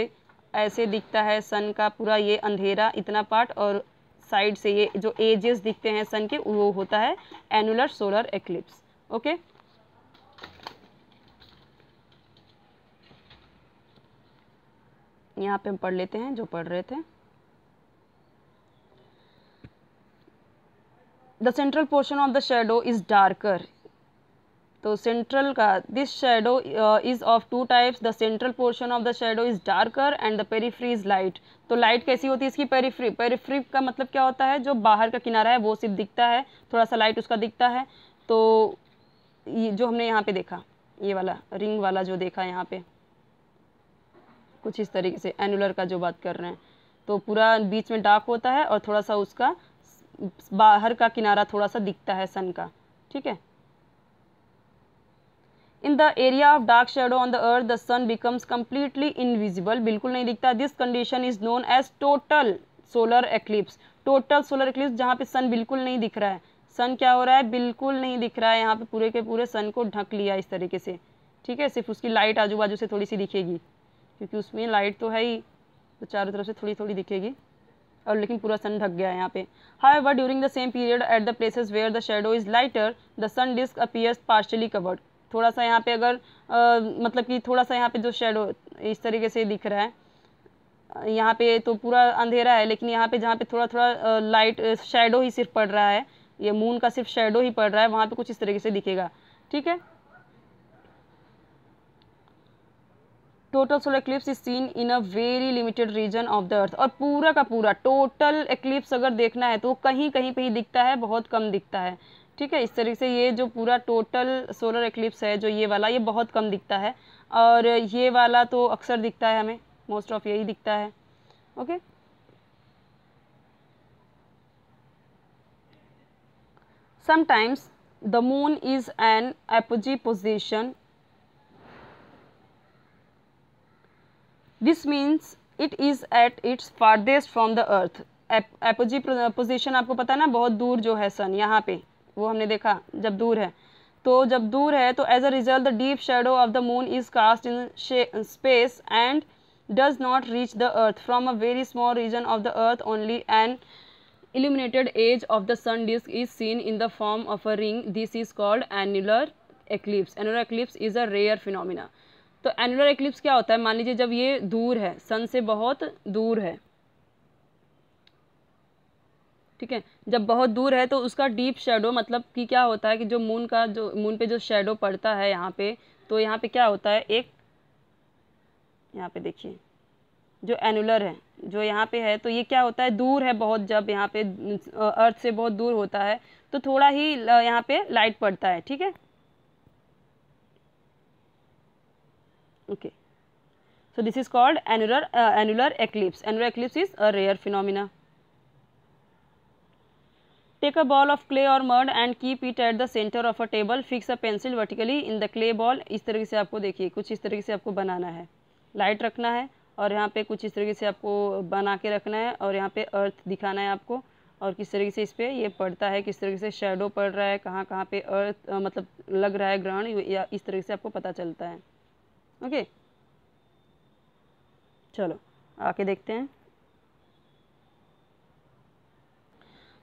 Speaker 1: ऐसे दिखता है सन का पूरा ये अंधेरा इतना पार्ट और साइड से ये जो एजेस दिखते हैं सन के वो होता है एनुलर सोलर एक्लिप्स ओके यहाँ पे हम पढ़ लेते हैं जो पढ़ रहे थे the central portion of the shadow is darker तो सेंट्रल का this shadow is of two types the central portion of the shadow is darker and the periphery is light तो लाइट कैसी होती है इसकी पेरीफ्री पेरीफ्री का मतलब क्या होता है जो बाहर का किनारा है वो सिर्फ दिखता है थोड़ा सा लाइट उसका दिखता है तो ये जो हमने यहाँ पे देखा ये वाला रिंग वाला जो देखा यहाँ पे कुछ इस तरीके से एनुलर का जो बात कर रहे हैं तो पूरा बीच में डार्क होता है और थोड़ा सा उसका बाहर का किनारा थोड़ा सा दिखता है सन का ठीक है in the area of dark shadow on the earth the sun becomes completely invisible बिल्कुल नहीं दिखता this condition is known as total solar eclipse total solar eclipse जहाँ पे सन बिल्कुल नहीं दिख रहा है सन क्या हो रहा है बिल्कुल नहीं दिख रहा है यहाँ पे पूरे के पूरे सन को ढक लिया इस तरीके से ठीक है सिर्फ उसकी लाइट आजू बाजू से थोड़ी सी दिखेगी क्योंकि उसमें लाइट तो है ही तो चारों तरफ से थोड़ी थोड़ी दिखेगी और लेकिन पूरा सन ढक गया है यहाँ पे ever during the same period at the places where the shadow is lighter the sun disc appears partially covered थोड़ा सा यहाँ पे अगर आ, मतलब कि थोड़ा सा यहाँ पे जो शेडो इस तरीके से दिख रहा है यहाँ पे तो पूरा अंधेरा है लेकिन यहाँ पे जहाँ पे थोड़ा थोड़ा लाइट शेडो ही सिर्फ पड़ रहा है ये मून का सिर्फ शेडो ही पड़ रहा है वहाँ पे कुछ इस तरीके से दिखेगा ठीक है total solar eclipse is seen in a very limited region of the earth और पूरा का पूरा टोटल एक्लिप्स अगर देखना है तो वो कहीं कहीं पे ही दिखता है बहुत कम दिखता है ठीक है इस तरीके से ये जो पूरा टोटल सोलर एक्लिप्स है जो ये वाला ये बहुत कम दिखता है और ये वाला तो अक्सर दिखता है हमें मोस्ट ऑफ यही दिखता है okay sometimes the moon is in apogee position this means it is at its farthest from the earth apogee position आपको पता है ना बहुत दूर जो है सन यहाँ पे वो हमने देखा जब दूर है तो जब दूर है तो as a result the deep shadow of the moon is cast in space and does not reach the earth from a very small region of the earth only and illuminated edge of the sun disc is seen in the form of a ring this is called annular eclipse annular eclipse is a rare phenomena तो annular eclipse क्या होता है मान लीजिए जब ये दूर है सन से बहुत दूर है ठीक है जब बहुत दूर है तो उसका डीप शेडो मतलब कि क्या होता है कि जो मून का जो मून पे जो शेडो पड़ता है यहाँ पे तो यहाँ पे क्या होता है एक यहाँ पे देखिए जो एनुलर है जो यहाँ पे है तो ये क्या होता है दूर है बहुत जब यहाँ पे अर्थ से बहुत दूर होता है तो थोड़ा ही यहाँ पे लाइट पड़ता है ठीक है okay so this is called annular uh, annular eclipse annular eclipse is a rare phenomena take a ball of clay or mud and keep it at the center of a table fix a pencil vertically in the clay ball is tarike se aapko dekhiye kuch is tarike se aapko banana hai light rakhna hai aur yahan pe kuch is tarike se aapko bana ke rakhna hai aur yahan pe earth dikhana hai aapko और किस तरीके से इस पर ये पड़ता है किस तरीके से शेडो पड़ रहा है कहाँ कहाँ पे अर्थ मतलब लग रहा है ग्रहण इस तरीके से आपको पता चलता है ओके चलो आके देखते हैं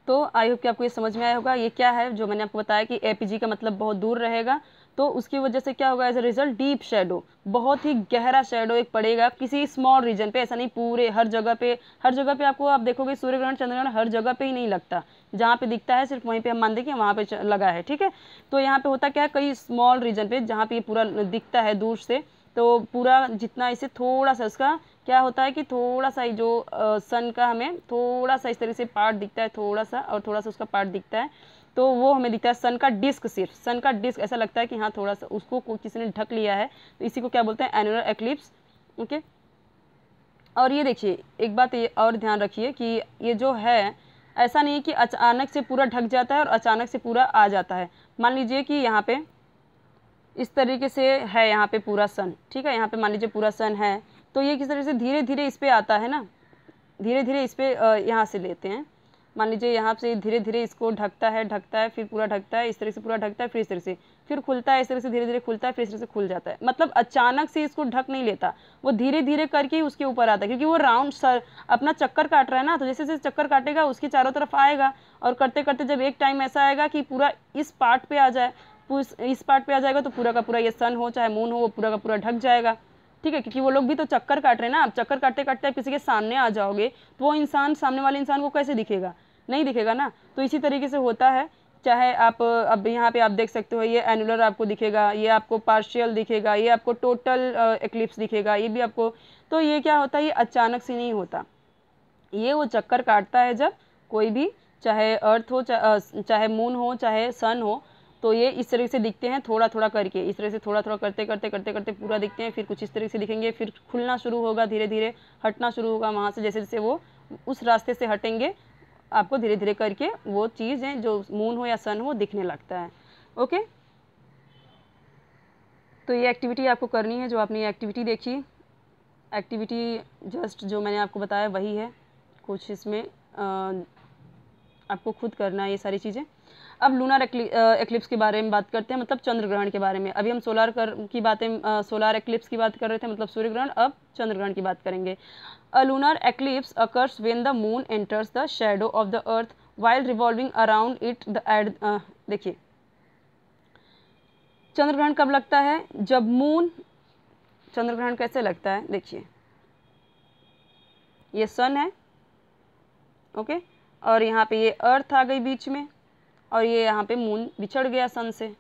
Speaker 1: तो आई होप कि आपको ये समझ में आया होगा ये क्या है जो मैंने आपको बताया कि एपीजी का मतलब बहुत दूर रहेगा तो उसकी वजह से क्या होगा as a result deep shadow बहुत ही गहरा शेडो एक पड़ेगा किसी स्मॉल रीजन पे ऐसा नहीं पूरे हर जगह पे हर जगह पे आपको आप देखोगे सूर्य ग्रहण चंद्रग्रहण हर जगह पे ही नहीं लगता जहाँ पे दिखता है सिर्फ वहीं पे हम मान देखिए वहाँ पे लगा है ठीक है तो यहाँ पे होता क्या है कई स्मॉल रीजन पे जहाँ पे पूरा दिखता है दूर से तो पूरा जितना इसे थोड़ा सा उसका क्या होता है कि थोड़ा सा जो सन का हमें थोड़ा सा इस तरह से पार्ट दिखता है थोड़ा सा और थोड़ा सा उसका पार्ट दिखता है तो वो हमें दिखता है सन का डिस्क सिर्फ सन का डिस्क ऐसा लगता है कि हाँ थोड़ा सा उसको किसी ने ढक लिया है तो इसी को क्या बोलते हैं एनुलर एक्लिप्स ओके और ये देखिए एक बात ये और ध्यान रखिए कि ये जो है ऐसा नहीं है कि अचानक से पूरा ढक जाता है और अचानक से पूरा आ जाता है मान लीजिए कि यहाँ पे इस तरीके से है यहाँ पे पूरा सन ठीक है यहाँ पे मान लीजिए पूरा सन है तो ये किस तरीके से धीरे धीरे इस पर आता है ना धीरे धीरे इस पर यहाँ से लेते हैं मान लीजिए यहाँ से धीरे धीरे इसको ढकता है ढकता है फिर पूरा ढकता है इस तरह से पूरा ढकता है फिर इस तरह से फिर खुलता है इस तरह से धीरे धीरे खुलता है फिर इस तरह से खुल जाता है मतलब अचानक से इसको ढक नहीं लेता वो धीरे धीरे करके उसके ऊपर आता है क्योंकि वो राउंड सर अपना चक्कर काट रहा है ना तो जैसे जैसे चक्कर काटेगा उसके चारों तरफ आएगा और करते करते जब एक टाइम ऐसा आएगा कि पूरा इस पार्ट पर आ जाए इस पार्ट पे आ जाएगा तो पूरा का पूरा ये सन हो चाहे मून हो वो पूरा का पूरा ढक जाएगा ठीक है क्योंकि वो लोग भी तो चक्कर काट रहे हैं ना आप चक्कर काटते काटते आप किसी के सामने आ जाओगे तो वो इंसान सामने वाले इंसान को कैसे दिखेगा नहीं दिखेगा ना तो इसी तरीके से होता है चाहे आप अब यहाँ पे आप देख सकते हो ये एनुलर आपको दिखेगा ये आपको पार्शियल दिखेगा ये आपको टोटल एक्लिप्स दिखेगा ये भी आपको तो ये क्या होता है ये अचानक से नहीं होता ये वो चक्कर काटता है जब कोई भी चाहे अर्थ हो चाहे मून हो चाहे सन हो तो ये इस तरीके से दिखते हैं थोड़ा थोड़ा करके इस तरह से थोड़ा थोड़ा करते करते करते करते पूरा दिखते हैं फिर कुछ इस तरीके से दिखेंगे फिर खुलना शुरू होगा धीरे धीरे हटना शुरू होगा वहाँ से जैसे जैसे वो उस रास्ते से हटेंगे आपको धीरे धीरे करके वो चीज़ें जो मून हो या सन हो दिखने लगता है ओके तो ये एक्टिविटी आपको करनी है जो आपने एक्टिविटी देखी एक्टिविटी जस्ट जो मैंने आपको बताया वही है कुछ इसमें आ, आपको खुद करना है ये सारी चीज़ें अब लूनर एक्लिप्स uh, के बारे में बात करते हैं मतलब चंद्र ग्रहण के बारे में अभी हम सोलार कर की बातें सोलार uh, एक्लिप्स की बात कर रहे थे मतलब सूर्य ग्रहण अब चंद्र ग्रहण की बात करेंगे a lunar eclipse occurs when the moon enters the shadow of the earth while revolving around it the एड देखिए चंद्र ग्रहण कब लगता है जब मून चंद्र ग्रहण कैसे लगता है देखिए ये सन है ओके और यहाँ पे ये अर्थ आ गई बीच में और ये यहाँ पे मून बिछड़ गया सन से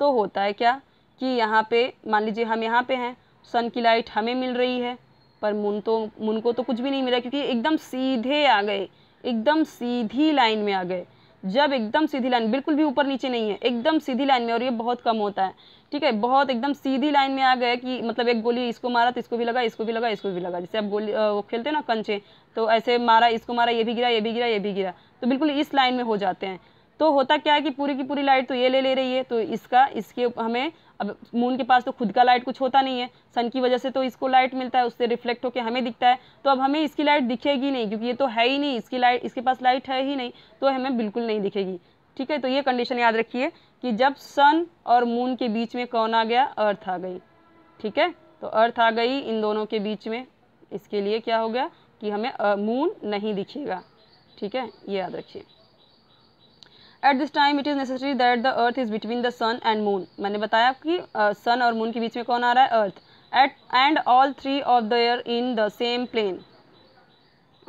Speaker 1: तो होता है क्या कि यहाँ पे मान लीजिए हम यहाँ पे हैं सन की लाइट हमें मिल रही है पर मून तो मून को तो कुछ भी नहीं मिला क्योंकि एकदम सीधे आ गए एकदम सीधी लाइन में आ गए जब एकदम सीधी लाइन बिल्कुल भी ऊपर नीचे नहीं है एकदम सीधी लाइन में और ये बहुत कम होता है ठीक है बहुत एकदम सीधी लाइन में आ गए कि मतलब एक गोली इसको मारा तो इसको भी लगा इसको भी लगा इसको भी लगा जैसे आप गोली वो खेलते हैं ना कंचे तो ऐसे मारा इसको मारा ये भी गिरा ये भी गिरा ये भी गिरा तो बिल्कुल इस लाइन में हो जाते हैं तो होता क्या है कि पूरी की पूरी लाइट तो ये ले ले रही है तो इसका इसके हमें अब मून के पास तो खुद का लाइट कुछ होता नहीं है सन की वजह से तो इसको लाइट मिलता है उससे रिफ्लेक्ट होकर हमें दिखता है तो अब हमें इसकी लाइट दिखेगी नहीं क्योंकि ये तो है ही नहीं इसकी लाइट इसके पास लाइट है ही नहीं तो हमें बिल्कुल नहीं दिखेगी ठीक है तो ये कंडीशन याद रखिए कि जब सन और मून के बीच में कौन आ गया अर्थ आ गई ठीक है तो अर्थ आ गई इन दोनों के बीच में इसके लिए क्या हो गया कि हमें मून नहीं दिखेगा ठीक है ये याद रखिए at this time it is necessary that the earth is between the sun and moon मैंने बताया कि सन और मून के बीच में कौन आ रहा है earth at and all three of the are in the same plane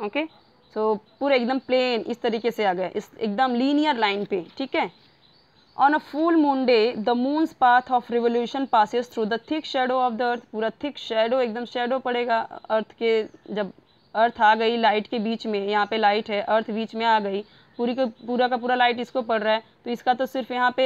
Speaker 1: okay so पूरे एकदम प्लेन इस तरीके से आ गया इस एकदम लीनियर लाइन पे ठीक है on a full moon day the moon's path of revolution passes through the thick shadow of the earth पूरा थिक शेडो एकदम शेडो पड़ेगा अर्थ के जब अर्थ आ गई लाइट के बीच में यहाँ पे लाइट है अर्थ बीच में आ गई पूरी को पूरा का पूरा लाइट इसको पड़ रहा है तो इसका तो सिर्फ यहाँ पे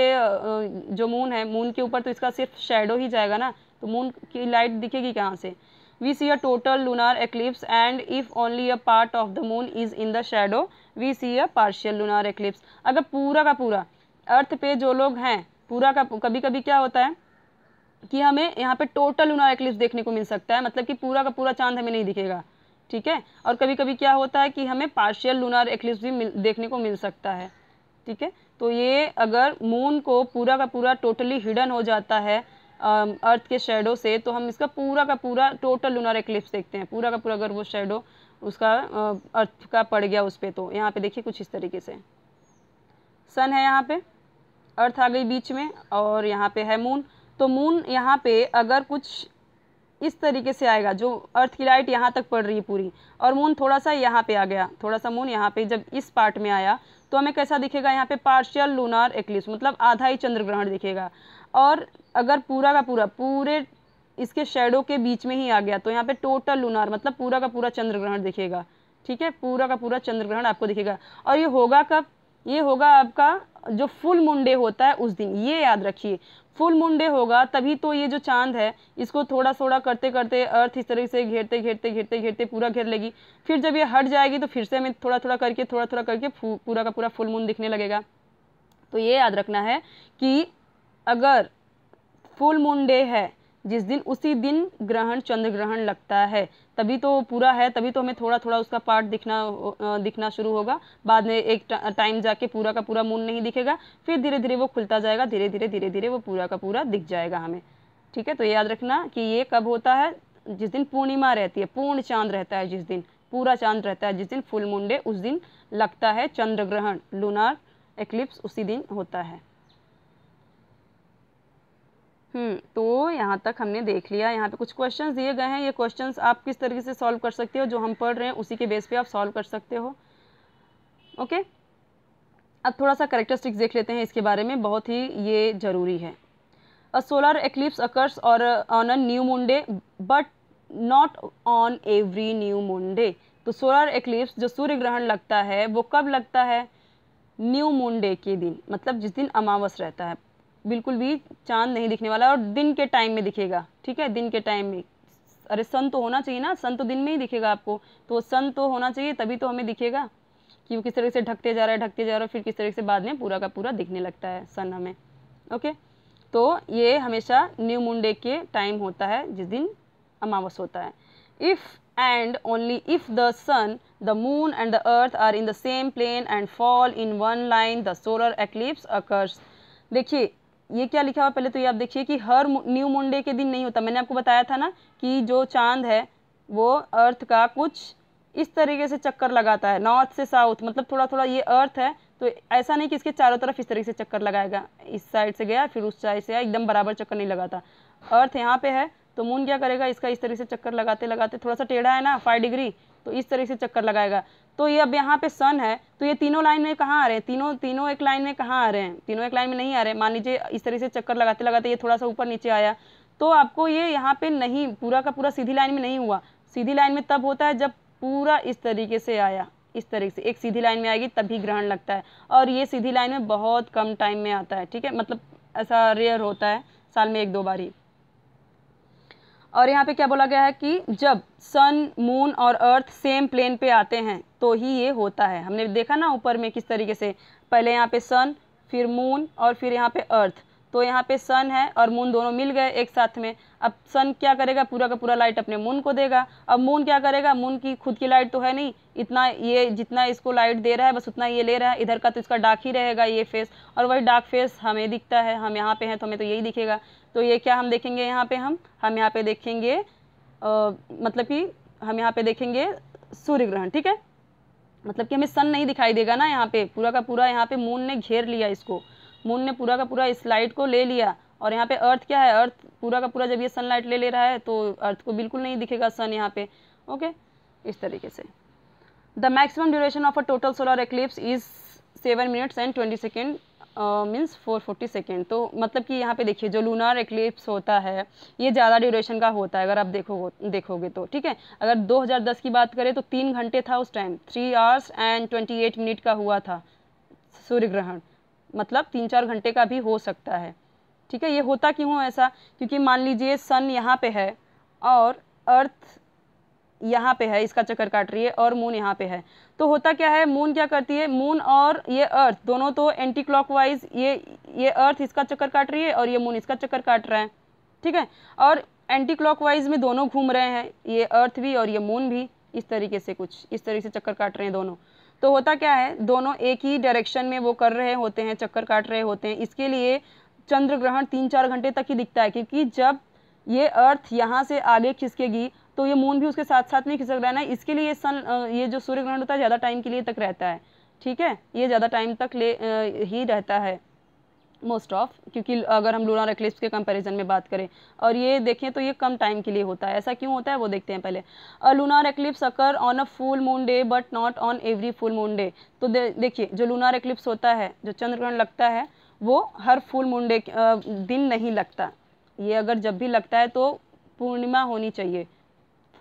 Speaker 1: जो मून है मून के ऊपर तो इसका सिर्फ शेडो ही जाएगा ना तो मून की लाइट दिखेगी कहाँ से we see a total lunar eclipse and if only a part of the moon is in the shadow we see a partial lunar eclipse अगर पूरा का पूरा अर्थ पे जो लोग हैं पूरा का कभी कभी क्या होता है कि हमें यहाँ पे टोटल लूनार एक्लिप्स देखने को मिल सकता है मतलब कि पूरा का पूरा चांद हमें नहीं दिखेगा ठीक है और कभी कभी क्या होता है कि हमें पार्शियल लूनार एक्लिप्स भी मिल देखने को मिल सकता है ठीक है तो ये अगर मून को पूरा का पूरा टोटली हिडन हो जाता है अर्थ के शेडो से तो हम इसका पूरा का पूरा टोटल लूनार एक्लिप्स देखते हैं पूरा का पूरा अगर वो शेडो उसका अर्थ का पड़ गया उस पर तो यहाँ पे देखिए कुछ इस तरीके से सन है यहाँ पे अर्थ आ गई बीच में और यहाँ पे है मून तो मून यहाँ पे अगर कुछ इस तरीके से आएगा जो अर्थ की लाइट यहाँ तक पड़ रही है पूरी और मून थोड़ा सा यहाँ पे आ गया थोड़ा सा मून यहाँ पे जब इस पार्ट में आया तो हमें कैसा दिखेगा यहाँ पे पार्शियल लूनार एक्लिप्स मतलब आधा ही चंद्र ग्रहण दिखेगा और अगर पूरा का पूरा पूरे इसके शेडो के बीच में ही आ गया तो यहाँ पे टोटल लूनार मतलब पूरा का पूरा चंद्र ग्रहण दिखेगा ठीक है पूरा का पूरा चंद्र ग्रहण आपको दिखेगा और ये होगा कब ये होगा आपका जो फुल मुंडे होता है उस दिन ये याद रखिए फुल मुंडे होगा तभी तो ये जो चांद है इसको थोड़ा थोड़ा करते करते अर्थ इस तरह से घेरते घेरते घेरते घेरते पूरा घेर लेगी फिर जब ये हट जाएगी तो फिर से हमें थोड़ा थोड़ा करके थोड़ा थोड़ा करके पूरा का पूरा फुल मून दिखने लगेगा तो ये याद रखना है कि अगर फुल मुंडे है जिस दिन उसी दिन ग्रहण चंद्र ग्रहण लगता है तभी तो पूरा है तभी तो हमें थोड़ा थोड़ा उसका पार्ट दिखना दिखना शुरू होगा बाद में एक टाइम जाके पूरा का पूरा मून नहीं दिखेगा फिर धीरे धीरे वो खुलता जाएगा धीरे धीरे धीरे धीरे वो पूरा का पूरा दिख जाएगा हमें ठीक है तो याद रखना कि ये कब होता है जिस दिन पूर्णिमा रहती है पूर्ण चांद रहता है जिस दिन पूरा चांद रहता है जिस दिन फुल मुंडे उस दिन लगता है चंद्र ग्रहण लूनार एक्लिप्स उसी दिन होता है हम्म, तो यहाँ तक हमने देख लिया यहाँ पे कुछ क्वेश्चन दिए गए हैं ये क्वेश्चन आप किस तरीके से सॉल्व कर सकते हो जो हम पढ़ रहे हैं उसी के बेस पे आप सॉल्व कर सकते हो ओके अब थोड़ा सा करेक्टरिस्टिक्स देख लेते हैं इसके बारे में बहुत ही ये ज़रूरी है अ सोलर एक्लिप्स अकर्स और on a new moon day but not on every new moon day तो सोलर एक्लिप्स जो सूर्य ग्रहण लगता है वो कब लगता है न्यू मुंडे के दिन मतलब जिस दिन अमावस रहता है बिल्कुल भी चांद नहीं दिखने वाला और दिन के टाइम में दिखेगा ठीक है दिन के टाइम में अरे सन तो होना चाहिए ना सन तो दिन में ही दिखेगा आपको तो सन तो होना चाहिए तभी तो हमें दिखेगा कि वो किस तरीके से ढकते जा रहा है ढकते जा रहा है फिर किस तरीके से बाद में पूरा का पूरा दिखने लगता है सन हमें ओके तो ये हमेशा न्यू डे के टाइम होता है जिस दिन अमावस होता है if and only if the sun the moon and the earth are in the same plane and fall in one line the solar eclipse occurs देखिए ये क्या लिखा हुआ पहले तो ये आप देखिए कि हर न्यू मुंडे के दिन नहीं होता मैंने आपको बताया था ना कि जो चांद है वो अर्थ का कुछ इस तरीके से चक्कर लगाता है नॉर्थ से साउथ मतलब थोड़ा थोड़ा ये अर्थ है तो ऐसा नहीं कि इसके चारों तरफ इस तरीके से चक्कर लगाएगा इस साइड से गया फिर उस साइड से एकदम बराबर चक्कर नहीं लगाता अर्थ यहाँ पे है तो मून क्या करेगा इसका इस तरीके से चक्कर लगाते लगाते थोड़ा सा टेढ़ा है ना फाइव डिग्री तो इस तरह से चक्कर लगाएगा तो ये अब यहाँ पे सन है तो ये तीनों लाइन में कहाँ आ रहे हैं तीनों तीनों एक लाइन में कहाँ आ रहे हैं तीनों एक लाइन में नहीं आ रहे मान लीजिए इस तरह से चक्कर लगाते लगाते ये थोड़ा सा ऊपर नीचे आया तो आपको ये यहाँ पे नहीं पूरा का पूरा सीधी लाइन में नहीं हुआ सीधी लाइन में तब होता है जब पूरा इस तरीके से आया इस तरीके से एक सीधी लाइन में आएगी तभी ग्रहण लगता है और ये सीधी लाइन में बहुत कम टाइम में आता है ठीक है मतलब ऐसा रेयर होता है साल में एक दो बार ही और यहाँ पे क्या बोला गया है कि जब सन मून और अर्थ सेम प्लेन पे आते हैं तो ही ये होता है हमने देखा ना ऊपर में किस तरीके से पहले यहाँ पे सन फिर मून और फिर यहाँ पे अर्थ तो यहाँ पे सन है और मून दोनों मिल गए एक साथ में अब सन क्या करेगा पूरा का पूरा लाइट अपने मून को देगा अब मून क्या करेगा मून की खुद की लाइट तो है नहीं इतना ये जितना इसको लाइट दे रहा है बस उतना ये ले रहा है इधर का तो इसका डार्क ही रहेगा ये फेस और वही डार्क फेस हमें दिखता है हम यहाँ पे हैं तो हमें तो यही दिखेगा तो ये क्या हम देखेंगे यहाँ पे हम हम यहाँ पे देखेंगे आ, मतलब कि हम यहाँ पे देखेंगे सूर्य ग्रहण ठीक है मतलब कि हमें सन नहीं दिखाई देगा ना यहाँ पे पूरा का पूरा यहाँ पे मून ने घेर लिया इसको मून ने पूरा का पूरा इस लाइट को ले लिया और यहाँ पे अर्थ क्या है अर्थ पूरा का पूरा जब ये सनलाइट ले ले रहा है तो अर्थ को बिल्कुल नहीं दिखेगा सन यहाँ पे ओके इस तरीके से the maximum duration of a total solar eclipse is seven minutes and twenty second means four forty second तो मतलब कि यहाँ पे देखिए जो लूनार एक्लिप्स होता है ये ज़्यादा ड्यूरेशन का होता है अगर आप देखो देखोगे तो ठीक है अगर 2010 की बात करें तो तीन घंटे था उस time three hours and twenty eight minute का हुआ था सूर्य ग्रहण मतलब तीन चार घंटे का भी हो सकता है ठीक है ये होता क्यों ऐसा क्योंकि मान लीजिए सन यहाँ पर है और अर्थ यहाँ पे है इसका चक्कर काट रही है और मून यहाँ पे है तो होता क्या है मून क्या करती है मून और ये अर्थ दोनों तो एंटी क्लॉकवाइज ये ये अर्थ इसका चक्कर काट रही है और ये मून इसका चक्कर काट रहा है ठीक है और एंटी क्लॉकवाइज में दोनों घूम रहे हैं ये अर्थ भी और ये मून भी इस तरीके से कुछ इस तरीके से चक्कर काट रहे हैं दोनों तो होता क्या है दोनों एक ही डायरेक्शन में वो कर रहे होते हैं चक्कर काट रहे होते हैं इसके लिए चंद्र ग्रहण तीन चार घंटे तक ही दिखता है क्योंकि जब ये अर्थ यहाँ से आगे खिसकेगी तो ये मून भी उसके साथ साथ नहीं खिसक रहा है ना इसके लिए ये सन ये जो सूर्य ग्रहण होता है ज़्यादा टाइम के लिए तक रहता है ठीक है ये ज़्यादा टाइम तक ले ही रहता है मोस्ट ऑफ क्योंकि अगर हम लूनार एक्लिप्स के कंपैरिजन में बात करें और ये देखें तो ये कम टाइम के लिए होता है ऐसा क्यों होता है वो देखते हैं पहले a lunar eclipse occur on a full moon day but not on every full moon day तो देखिए जो लूनार एक्लिप्स होता है जो चंद्रग्रहण लगता है वो हर फुल मून डे दिन नहीं लगता ये अगर जब भी लगता है तो पूर्णिमा होनी चाहिए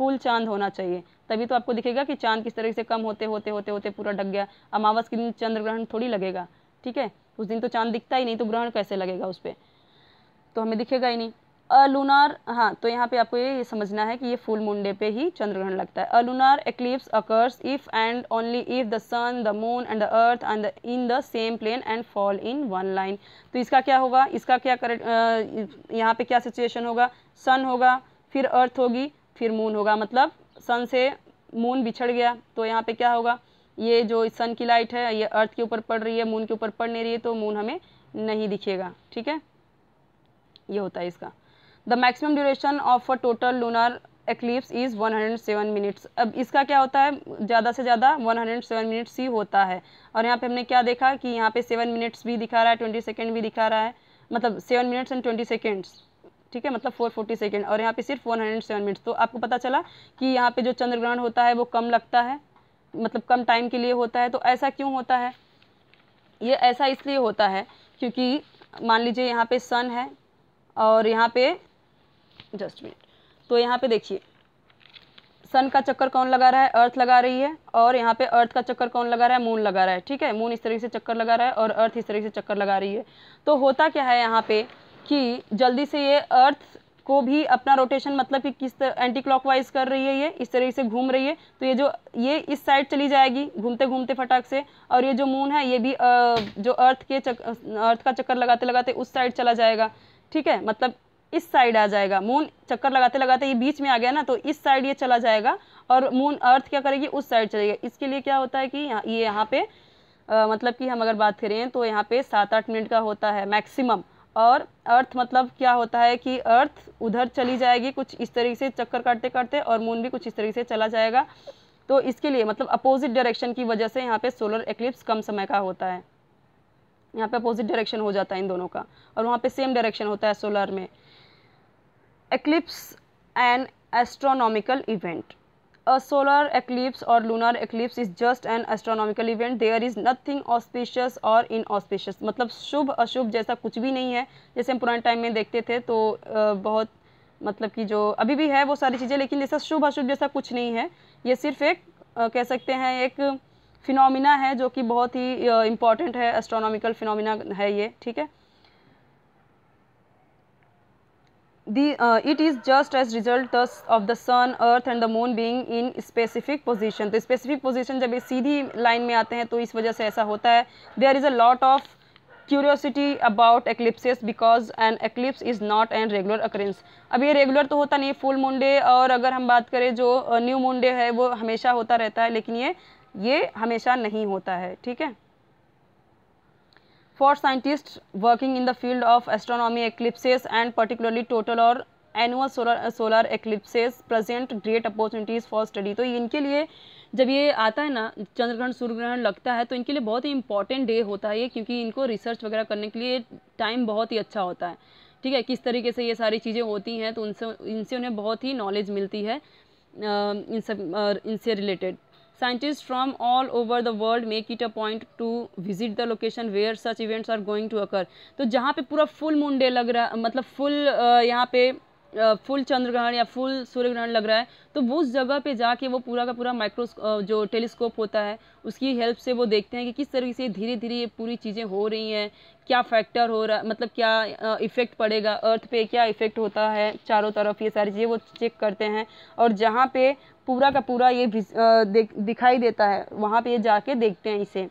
Speaker 1: फुल चांद होना चाहिए तभी तो आपको दिखेगा कि चांद किस तरह से कम होते होते होते होते पूरा ढक गया अमावस के दिन चंद्र ग्रहण थोड़ी लगेगा ठीक है उस दिन तो चांद दिखता ही नहीं तो ग्रहण कैसे लगेगा उस पर तो हमें दिखेगा ही नहीं अलूनार हाँ तो यहाँ पे आपको ये समझना है कि ये फुल मुंडे पे ही चंद्र ग्रहण लगता है a lunar eclipse occurs if and only if the sun the moon and the earth and in the same plane and fall in one line तो इसका क्या होगा इसका क्या करेक्ट यहाँ पे क्या सिचुएशन होगा सन होगा फिर अर्थ होगी फिर मून होगा मतलब सन से मून बिछड़ गया तो यहाँ पे क्या होगा ये जो सन की लाइट है ये अर्थ के ऊपर पड़ रही है मून के ऊपर पड़ नहीं रही है तो मून हमें नहीं दिखेगा ठीक है ये होता है इसका the maximum duration of a total lunar eclipse is 107 minutes अब इसका क्या होता है ज़्यादा से ज़्यादा 107 मिनट्स ही होता है और यहाँ पे हमने क्या देखा कि यहाँ पे सेवन मिनट्स भी दिखा रहा है ट्वेंटी सेकेंड भी दिखा रहा है मतलब seven minutes and twenty seconds ठीक है मतलब 440 सेकंड और यहाँ पे सिर्फ 107 मिनट्स तो आपको पता चला कि यहाँ पे जो चंद्र ग्रहण होता है वो कम लगता है मतलब कम टाइम के लिए होता है तो ऐसा क्यों होता है ये ऐसा इसलिए होता है क्योंकि मान लीजिए यहाँ पे सन है और यहाँ पे जस्ट मिनट तो यहाँ पे देखिए सन का चक्कर कौन लगा रहा है अर्थ लगा रही है और यहाँ पे अर्थ का चक्कर कौन लगा रहा है मून लगा रहा है ठीक है मून इस तरीके से चक्कर लगा रहा है और अर्थ इस तरीके से चक्कर लगा रही है तो होता क्या है यहाँ पे कि जल्दी से ये अर्थ को भी अपना रोटेशन मतलब कि किस तरह एंटी क्लॉकवाइज कर रही है ये इस तरह से घूम रही है तो ये जो ये इस साइड चली जाएगी घूमते घूमते फटाक से और ये जो मून है ये भी जो अर्थ के चक, अर्थ का चक्कर लगाते लगाते उस साइड चला जाएगा ठीक है मतलब इस साइड आ जाएगा मून चक्कर लगाते लगाते ये बीच में आ गया ना तो इस साइड ये चला जाएगा और मून अर्थ क्या करेगी उस साइड चलेगा इसके लिए क्या होता है कि यहाँ ये यहाँ पे आ, मतलब कि हम अगर बात करें तो यहाँ पे सात आठ मिनट का होता है मैक्सिमम और अर्थ मतलब क्या होता है कि अर्थ उधर चली जाएगी कुछ इस तरीके से चक्कर काटते काटते और मून भी कुछ इस तरीके से चला जाएगा तो इसके लिए मतलब अपोजिट डायरेक्शन की वजह से यहाँ पे सोलर एक्लिप्स कम समय का होता है यहाँ पे अपोजिट डायरेक्शन हो जाता है इन दोनों का और वहाँ पे सेम डायरेक्शन होता है सोलर में eclipse and astronomical event a solar eclipse or lunar eclipse is just an astronomical event there is nothing auspicious or inauspicious मतलब शुभ अशुभ जैसा कुछ भी नहीं है जैसे हम पुराने टाइम में देखते थे तो बहुत मतलब कि जो अभी भी है वो सारी चीज़ें लेकिन जैसा शुभ अशुभ जैसा कुछ नहीं है ये सिर्फ एक कह सकते हैं एक फिनोमिना है जो कि बहुत ही इम्पॉर्टेंट है एस्ट्रोनॉमिकल फिनोमिना है ये ठीक है the uh, it is just as result of the sun earth and the moon being in specific position तो specific position जब ये सीधी line में आते हैं तो इस वजह से ऐसा होता है there is a lot of curiosity about eclipses because an eclipse is not an regular occurrence अब ये रेगुलर तो होता नहीं फुल मुंडे और अगर हम बात करें जो न्यू uh, मुंडे है वो हमेशा होता रहता है लेकिन ये ये हमेशा नहीं होता है ठीक है for scientist working in the field of astronomy eclipses and particularly total और annual solar solar eclipses present great opportunities for study तो इनके लिए जब ये आता है ना चंद्रग्रहण सूर्य ग्रहण लगता है तो इनके लिए बहुत ही इंपॉर्टेंट डे होता है ये क्योंकि इनको रिसर्च वगैरह करने के लिए टाइम बहुत ही अच्छा होता है ठीक है किस तरीके से ये सारी चीज़ें होती हैं तो उनसे इनसे उन्हें बहुत ही नॉलेज मिलती है इन सब इनसे related Scientists from all over the world make it a point to visit the location where such events are going to occur. तो जहाँ पे पूरा full moon day लग रहा मतलब full यहाँ पे फुल चंद्र ग्रहण या फुल सूर्य ग्रहण लग रहा है तो वो उस जगह पे जाके वो पूरा का पूरा माइक्रो जो टेलीस्कोप होता है उसकी हेल्प से वो देखते हैं कि किस तरीके से धीरे धीरे ये पूरी चीज़ें हो रही हैं क्या फैक्टर हो रहा मतलब क्या इफ़ेक्ट पड़ेगा अर्थ पे क्या इफ़ेक्ट होता है चारों तरफ ये सारी चीज़ें वो चेक करते हैं और जहाँ पर पूरा का पूरा ये दिखाई देता है वहाँ पर ये जाके देखते हैं इसे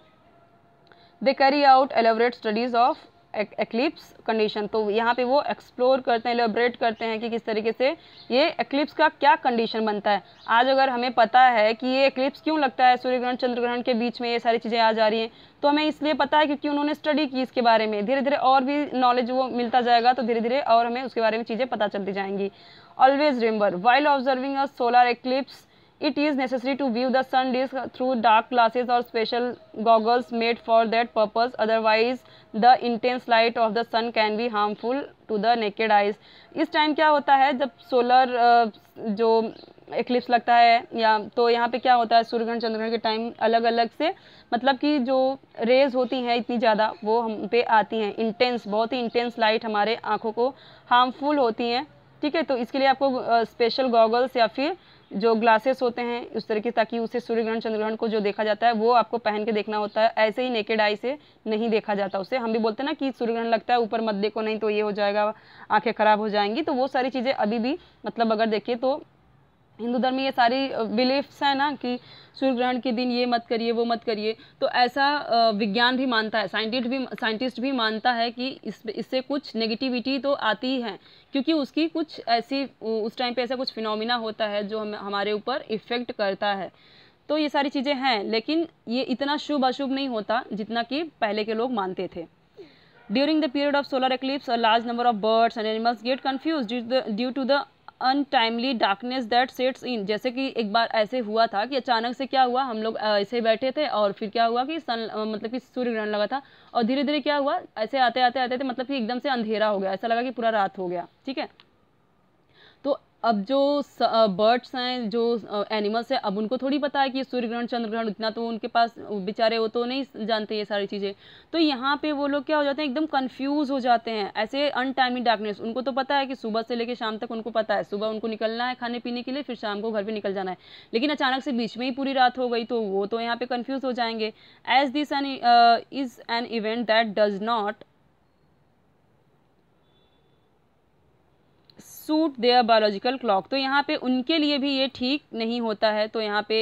Speaker 1: they carry out elaborate studies of eclipse condition तो यहाँ पे वो एक्सप्लोर करते हैं एलोब्रेट करते हैं कि किस तरीके से ये एक्लिप्स का क्या कंडीशन बनता है आज अगर हमें पता है कि ये एक्लिप्स क्यों लगता है सूर्य ग्रहण चंद्र ग्रहण के बीच में ये सारी चीज़ें आ जा रही हैं तो हमें इसलिए पता है क्योंकि उन्होंने स्टडी की इसके बारे में धीरे धीरे और भी नॉलेज वो मिलता जाएगा तो धीरे धीरे और हमें उसके बारे में चीज़ें पता चलती जाएंगी always remember while observing a solar eclipse it is necessary to view the sun disc through dark glasses और special goggles made for that purpose otherwise the intense light of the sun can be harmful to the naked eyes इस time क्या होता है जब solar uh, जो eclipse लगता है या तो यहाँ पे क्या होता है सूर्यग्रहण चंद्रग्रहण के टाइम अलग अलग से मतलब कि जो रेज होती हैं इतनी ज़्यादा वो हम पे आती हैं इंटेंस बहुत ही इंटेंस लाइट हमारे आँखों को हार्मफुल होती हैं ठीक है तो इसके लिए आपको स्पेशल uh, गॉगल्स या फिर जो ग्लासेस होते हैं उस तरीके ताकि उसे सूर्य ग्रहण चंद्र ग्रहण को जो देखा जाता है वो आपको पहन के देखना होता है ऐसे ही नेकेड आई से नहीं देखा जाता उसे हम भी बोलते हैं ना कि सूर्य ग्रहण लगता है ऊपर मत देखो नहीं तो ये हो जाएगा आंखें खराब हो जाएंगी तो वो सारी चीज़ें अभी भी मतलब अगर देखिए तो हिंदू धर्म में ये सारी बिलीफ्स हैं ना कि सूर्य ग्रहण के दिन ये मत करिए वो मत करिए तो ऐसा विज्ञान भी मानता है साइंटिस्ट भी साइंटिस्ट भी मानता है कि इस इससे कुछ नेगेटिविटी तो आती है क्योंकि उसकी कुछ ऐसी उस टाइम पे ऐसा कुछ फिनोमिना होता है जो हम हमारे ऊपर इफ़ेक्ट करता है तो ये सारी चीज़ें हैं लेकिन ये इतना शुभ अशुभ नहीं होता जितना कि पहले के लोग मानते थे during the period of solar eclipse a large number of birds and animals get confuse due to the untimely darkness that sets in जैसे कि एक बार ऐसे हुआ था कि अचानक से क्या हुआ हम लोग ऐसे बैठे थे और फिर क्या हुआ कि सन मतलब कि सूर्य ग्रहण लगा था और धीरे धीरे क्या हुआ ऐसे आते आते आते थे मतलब कि एकदम से अंधेरा हो गया ऐसा लगा कि पूरा रात हो गया ठीक है अब जो बर्ड्स हैं जो एनिमल्स हैं अब उनको थोड़ी पता है कि सूर्य ग्रहण चंद्र ग्रहण इतना तो उनके पास बेचारे वो तो नहीं जानते ये सारी चीज़ें तो यहाँ पे वो लोग क्या हो जाते हैं एकदम कंफ्यूज हो जाते हैं ऐसे टाइमिंग डार्कनेस उनको तो पता है कि सुबह से लेकर शाम तक उनको पता है सुबह उनको निकलना है खाने पीने के लिए फिर शाम को घर पर निकल जाना है लेकिन अचानक से बीच में ही पूरी रात हो गई तो वो तो यहाँ पर कन्फ्यूज़ हो जाएंगे as this an is an event that does not suit their biological clock तो यहाँ पे उनके लिए भी ये ठीक नहीं होता है तो यहाँ पे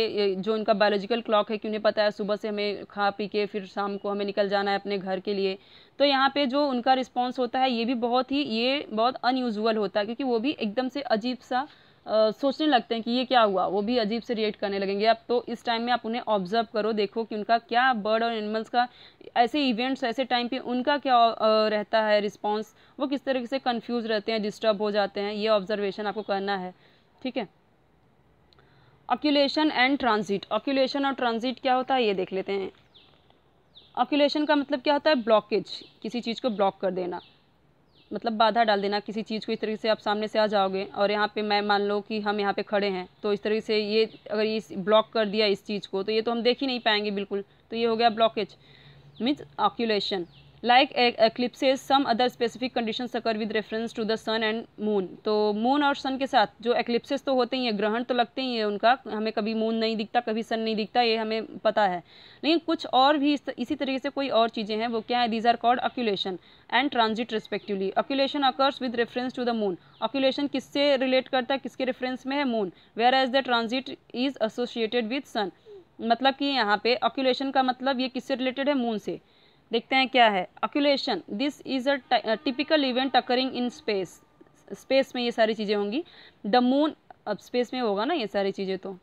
Speaker 1: जो उनका बायोलॉजिकल क्लॉक है कि उन्हें पता है सुबह से हमें खा पी के फिर शाम को हमें निकल जाना है अपने घर के लिए तो यहाँ पे जो उनका रिस्पॉन्स होता है ये भी बहुत ही ये बहुत अनयूजल होता है क्योंकि वो भी एकदम से अजीब सा सोचने लगते हैं कि ये क्या हुआ वो भी अजीब से रिएक्ट करने लगेंगे अब तो इस टाइम में आप उन्हें ऑब्जर्व करो देखो कि उनका क्या बर्ड और एनिमल्स का ऐसे इवेंट्स ऐसे टाइम पे उनका क्या रहता है रिस्पॉन्स वो किस तरीके से कन्फ्यूज़ रहते हैं डिस्टर्ब हो जाते हैं ये ऑब्जर्वेशन आपको करना है ठीक है ऑक्यूलेशन एंड ट्रांजिट ऑक्यूलेशन और ट्रांजिट क्या होता है ये देख लेते हैं ऑक्यूलेशन का मतलब क्या होता है ब्लॉकेज किसी चीज़ को ब्लॉक कर देना मतलब बाधा डाल देना किसी चीज़ को इस तरीके से आप सामने से आ जाओगे और यहाँ पे मैं मान लो कि हम यहाँ पे खड़े हैं तो इस तरीके से ये अगर ये ब्लॉक कर दिया इस चीज़ को तो ये तो हम देख ही नहीं पाएंगे बिल्कुल तो ये हो गया blockage means occultation like eclipses some other specific condition occur with reference to the sun and moon तो मून और सन के साथ जो एक्लिप्सेस तो होते ही हैं ग्रहण तो लगते ही हैं उनका हमें कभी मून नहीं दिखता कभी सन नहीं दिखता ये हमें पता है लेकिन कुछ और भी इस, इसी तरीके से कोई और चीज़ें हैं वो क्या है these are called occultation and transit respectively occultation occurs with reference to the moon occultation किससे रिलेट करता है किसके रेफरेंस में है moon whereas the transit is associated with sun मतलब कि यहाँ पे अक्यूलेशन का मतलब ये किससे रिलेटेड है मून से देखते हैं क्या है occultation this is a typical event occurring in space space में ये सारी चीज़ें होंगी द मून अब स्पेस में होगा ना ये सारी चीज़ें तो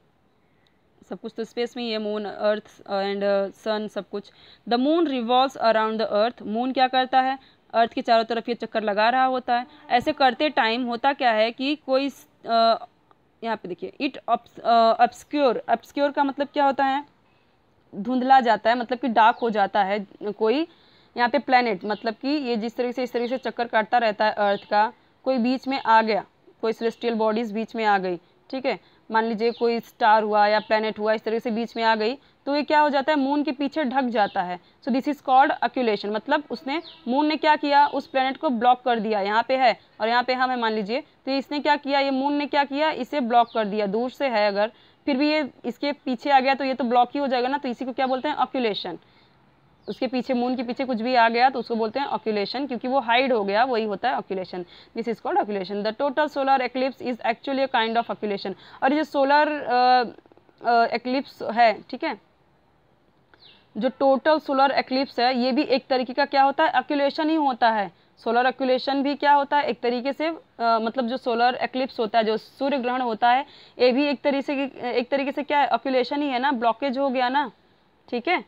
Speaker 1: सब कुछ तो स्पेस में ही है मून अर्थ एंड सन सब कुछ the moon revolve around the earth moon क्या करता है अर्थ के चारों तरफ ये चक्कर लगा रहा होता है ऐसे करते टाइम होता क्या है कि कोई uh, यहाँ पे देखिए इट अब्सक्योर अब्सक्योर का मतलब क्या होता है धुंधला जाता है मतलब कि डार्क हो जाता है कोई यहाँ पे प्लेनेट मतलब कि ये जिस तरीके से इस तरीके से चक्कर काटता रहता है अर्थ का कोई बीच में आ गया कोई सेलेस्टियल बॉडीज़ बीच में आ गई ठीक है मान लीजिए कोई स्टार हुआ या प्लेनेट हुआ इस तरीके से बीच में आ गई तो ये क्या हो जाता है मून के पीछे ढक जाता है so this is called occultation मतलब उसने मून ने क्या किया उस प्लेनेट को ब्लॉक कर दिया यहाँ पे है और यहाँ पे हम है मान लीजिए तो इसने क्या किया ये मून ने क्या किया इसे ब्लॉक कर दिया दूर से है अगर फिर भी ये इसके पीछे आ गया तो ये तो ब्लॉक ही हो जाएगा ना तो इसी को क्या बोलते हैं ऑक्यूलेशन उसके पीछे मून के पीछे कुछ भी आ गया तो उसको बोलते हैं ऑक्यूलेशन क्योंकि वो हाइड हो गया वही होता है occultation this is called occultation the total solar eclipse is actually a kind of occultation और ये सोलर एक्लिप्स है ठीक है जो टोटल सोलर एक्लिप्स है ये भी एक तरीके का क्या होता है ऑक्यूलेशन ही होता है सोलर एक्यूलेशन भी क्या होता है एक तरीके से आ, मतलब जो सोलर एक्लिप्स होता है जो सूर्य ग्रहण होता है ये भी एक तरीके से एक तरीके से क्या एक्यूलेशन ही है ना ब्लॉकेज हो गया ना ठीक है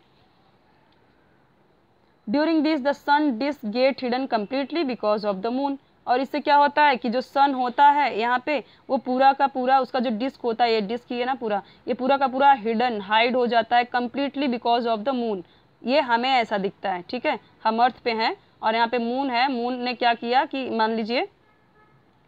Speaker 1: during this the sun disc get hidden completely because of the moon और इससे क्या होता है कि जो सन होता है यहाँ पे वो पूरा का पूरा उसका जो डिस्क होता है ये डिस्क ही है ना पूरा ये पूरा का पूरा हिडन हाइड हो जाता है completely because of the moon ये हमें ऐसा दिखता है ठीक है हम अर्थ पे हैं और यहाँ पे मून है मून ने क्या किया कि मान लीजिए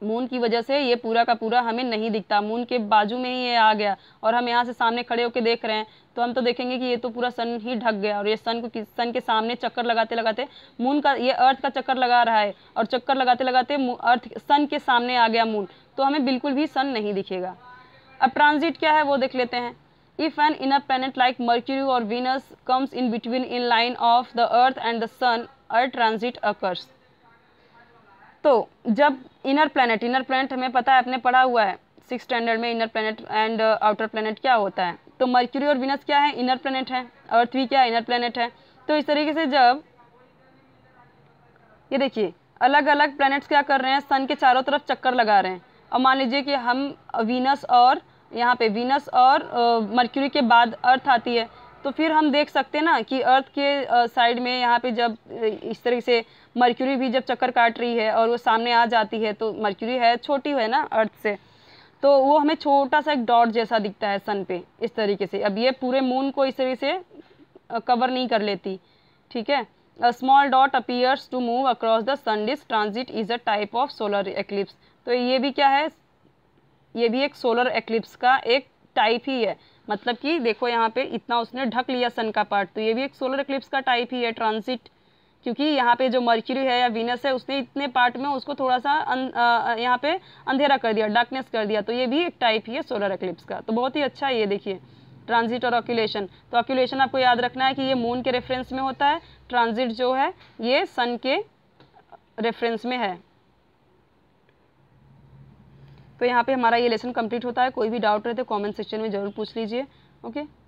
Speaker 1: मून की वजह से ये पूरा का पूरा हमें नहीं दिखता मून के बाजू में ही ये आ गया और हम यहाँ से सामने खड़े होकर देख रहे हैं तो हम तो देखेंगे कि ये तो पूरा सन ही ढक गया और ये सन को सन के सामने चक्कर लगाते लगाते मून का ये अर्थ का चक्कर लगा रहा है और चक्कर लगाते लगाते अर्थ सन के सामने आ गया मून तो हमें बिल्कुल भी सन नहीं दिखेगा अब ट्रांजिट क्या है वो देख लेते हैं if an inner planet like mercury or venus comes in between in line of the earth and the sun और ट्रांजिट अकर्स तो जब इनर प्लानट इनर प्लानट हमें पता है आपने पढ़ा हुआ है सिक्स स्टैंडर्ड में inner planet and outer planet क्या होता है तो मर्क्यूरी और विनस क्या है इनर प्लानट है अर्थ भी क्या है इनर प्लानट है तो इस तरीके से जब ये देखिए अलग अलग प्लैनेट्स क्या कर रहे हैं सन के चारों तरफ चक्कर लगा रहे हैं और मान लीजिए कि हम वीनस और यहाँ पे वीनस और मर्क्यूरी uh, के बाद अर्थ आती है तो फिर हम देख सकते हैं ना कि अर्थ के साइड में यहाँ पे जब इस तरीके से मर्क्यूरी भी जब चक्कर काट रही है और वो सामने आ जाती है तो मर्क्यूरी है छोटी है ना अर्थ से तो वो हमें छोटा सा एक डॉट जैसा दिखता है सन पे इस तरीके से अब ये पूरे मून को इस तरीके से कवर नहीं कर लेती ठीक है a small dot appears to move across the sun disc transit is a type of solar eclipse तो ये भी क्या है ये भी एक सोलर एक्लिप्स का एक टाइप ही है मतलब कि देखो यहाँ पे इतना उसने ढक लिया सन का पार्ट तो ये भी एक सोलर एक्लिप्स का टाइप ही है ट्रांसिट क्योंकि यहाँ पे जो मर्क्यूरी है या वीनस है उसने इतने पार्ट में उसको थोड़ा सा अं, यहाँ पे अंधेरा कर दिया डार्कनेस कर दिया तो ये भी एक टाइप ही है सोलर एक्लिप्स का तो बहुत ही अच्छा है ये देखिए ट्रांजिट और ऑक्यूलेशन तो ऑक्यूलेशन आपको याद रखना है कि ये मून के रेफरेंस में होता है ट्रांजिट जो है ये सन के रेफरेंस में है तो यहाँ पे हमारा ये लेसन कंप्लीट होता है कोई भी डाउट रहे तो कमेंट सेक्शन में जरूर पूछ लीजिए ओके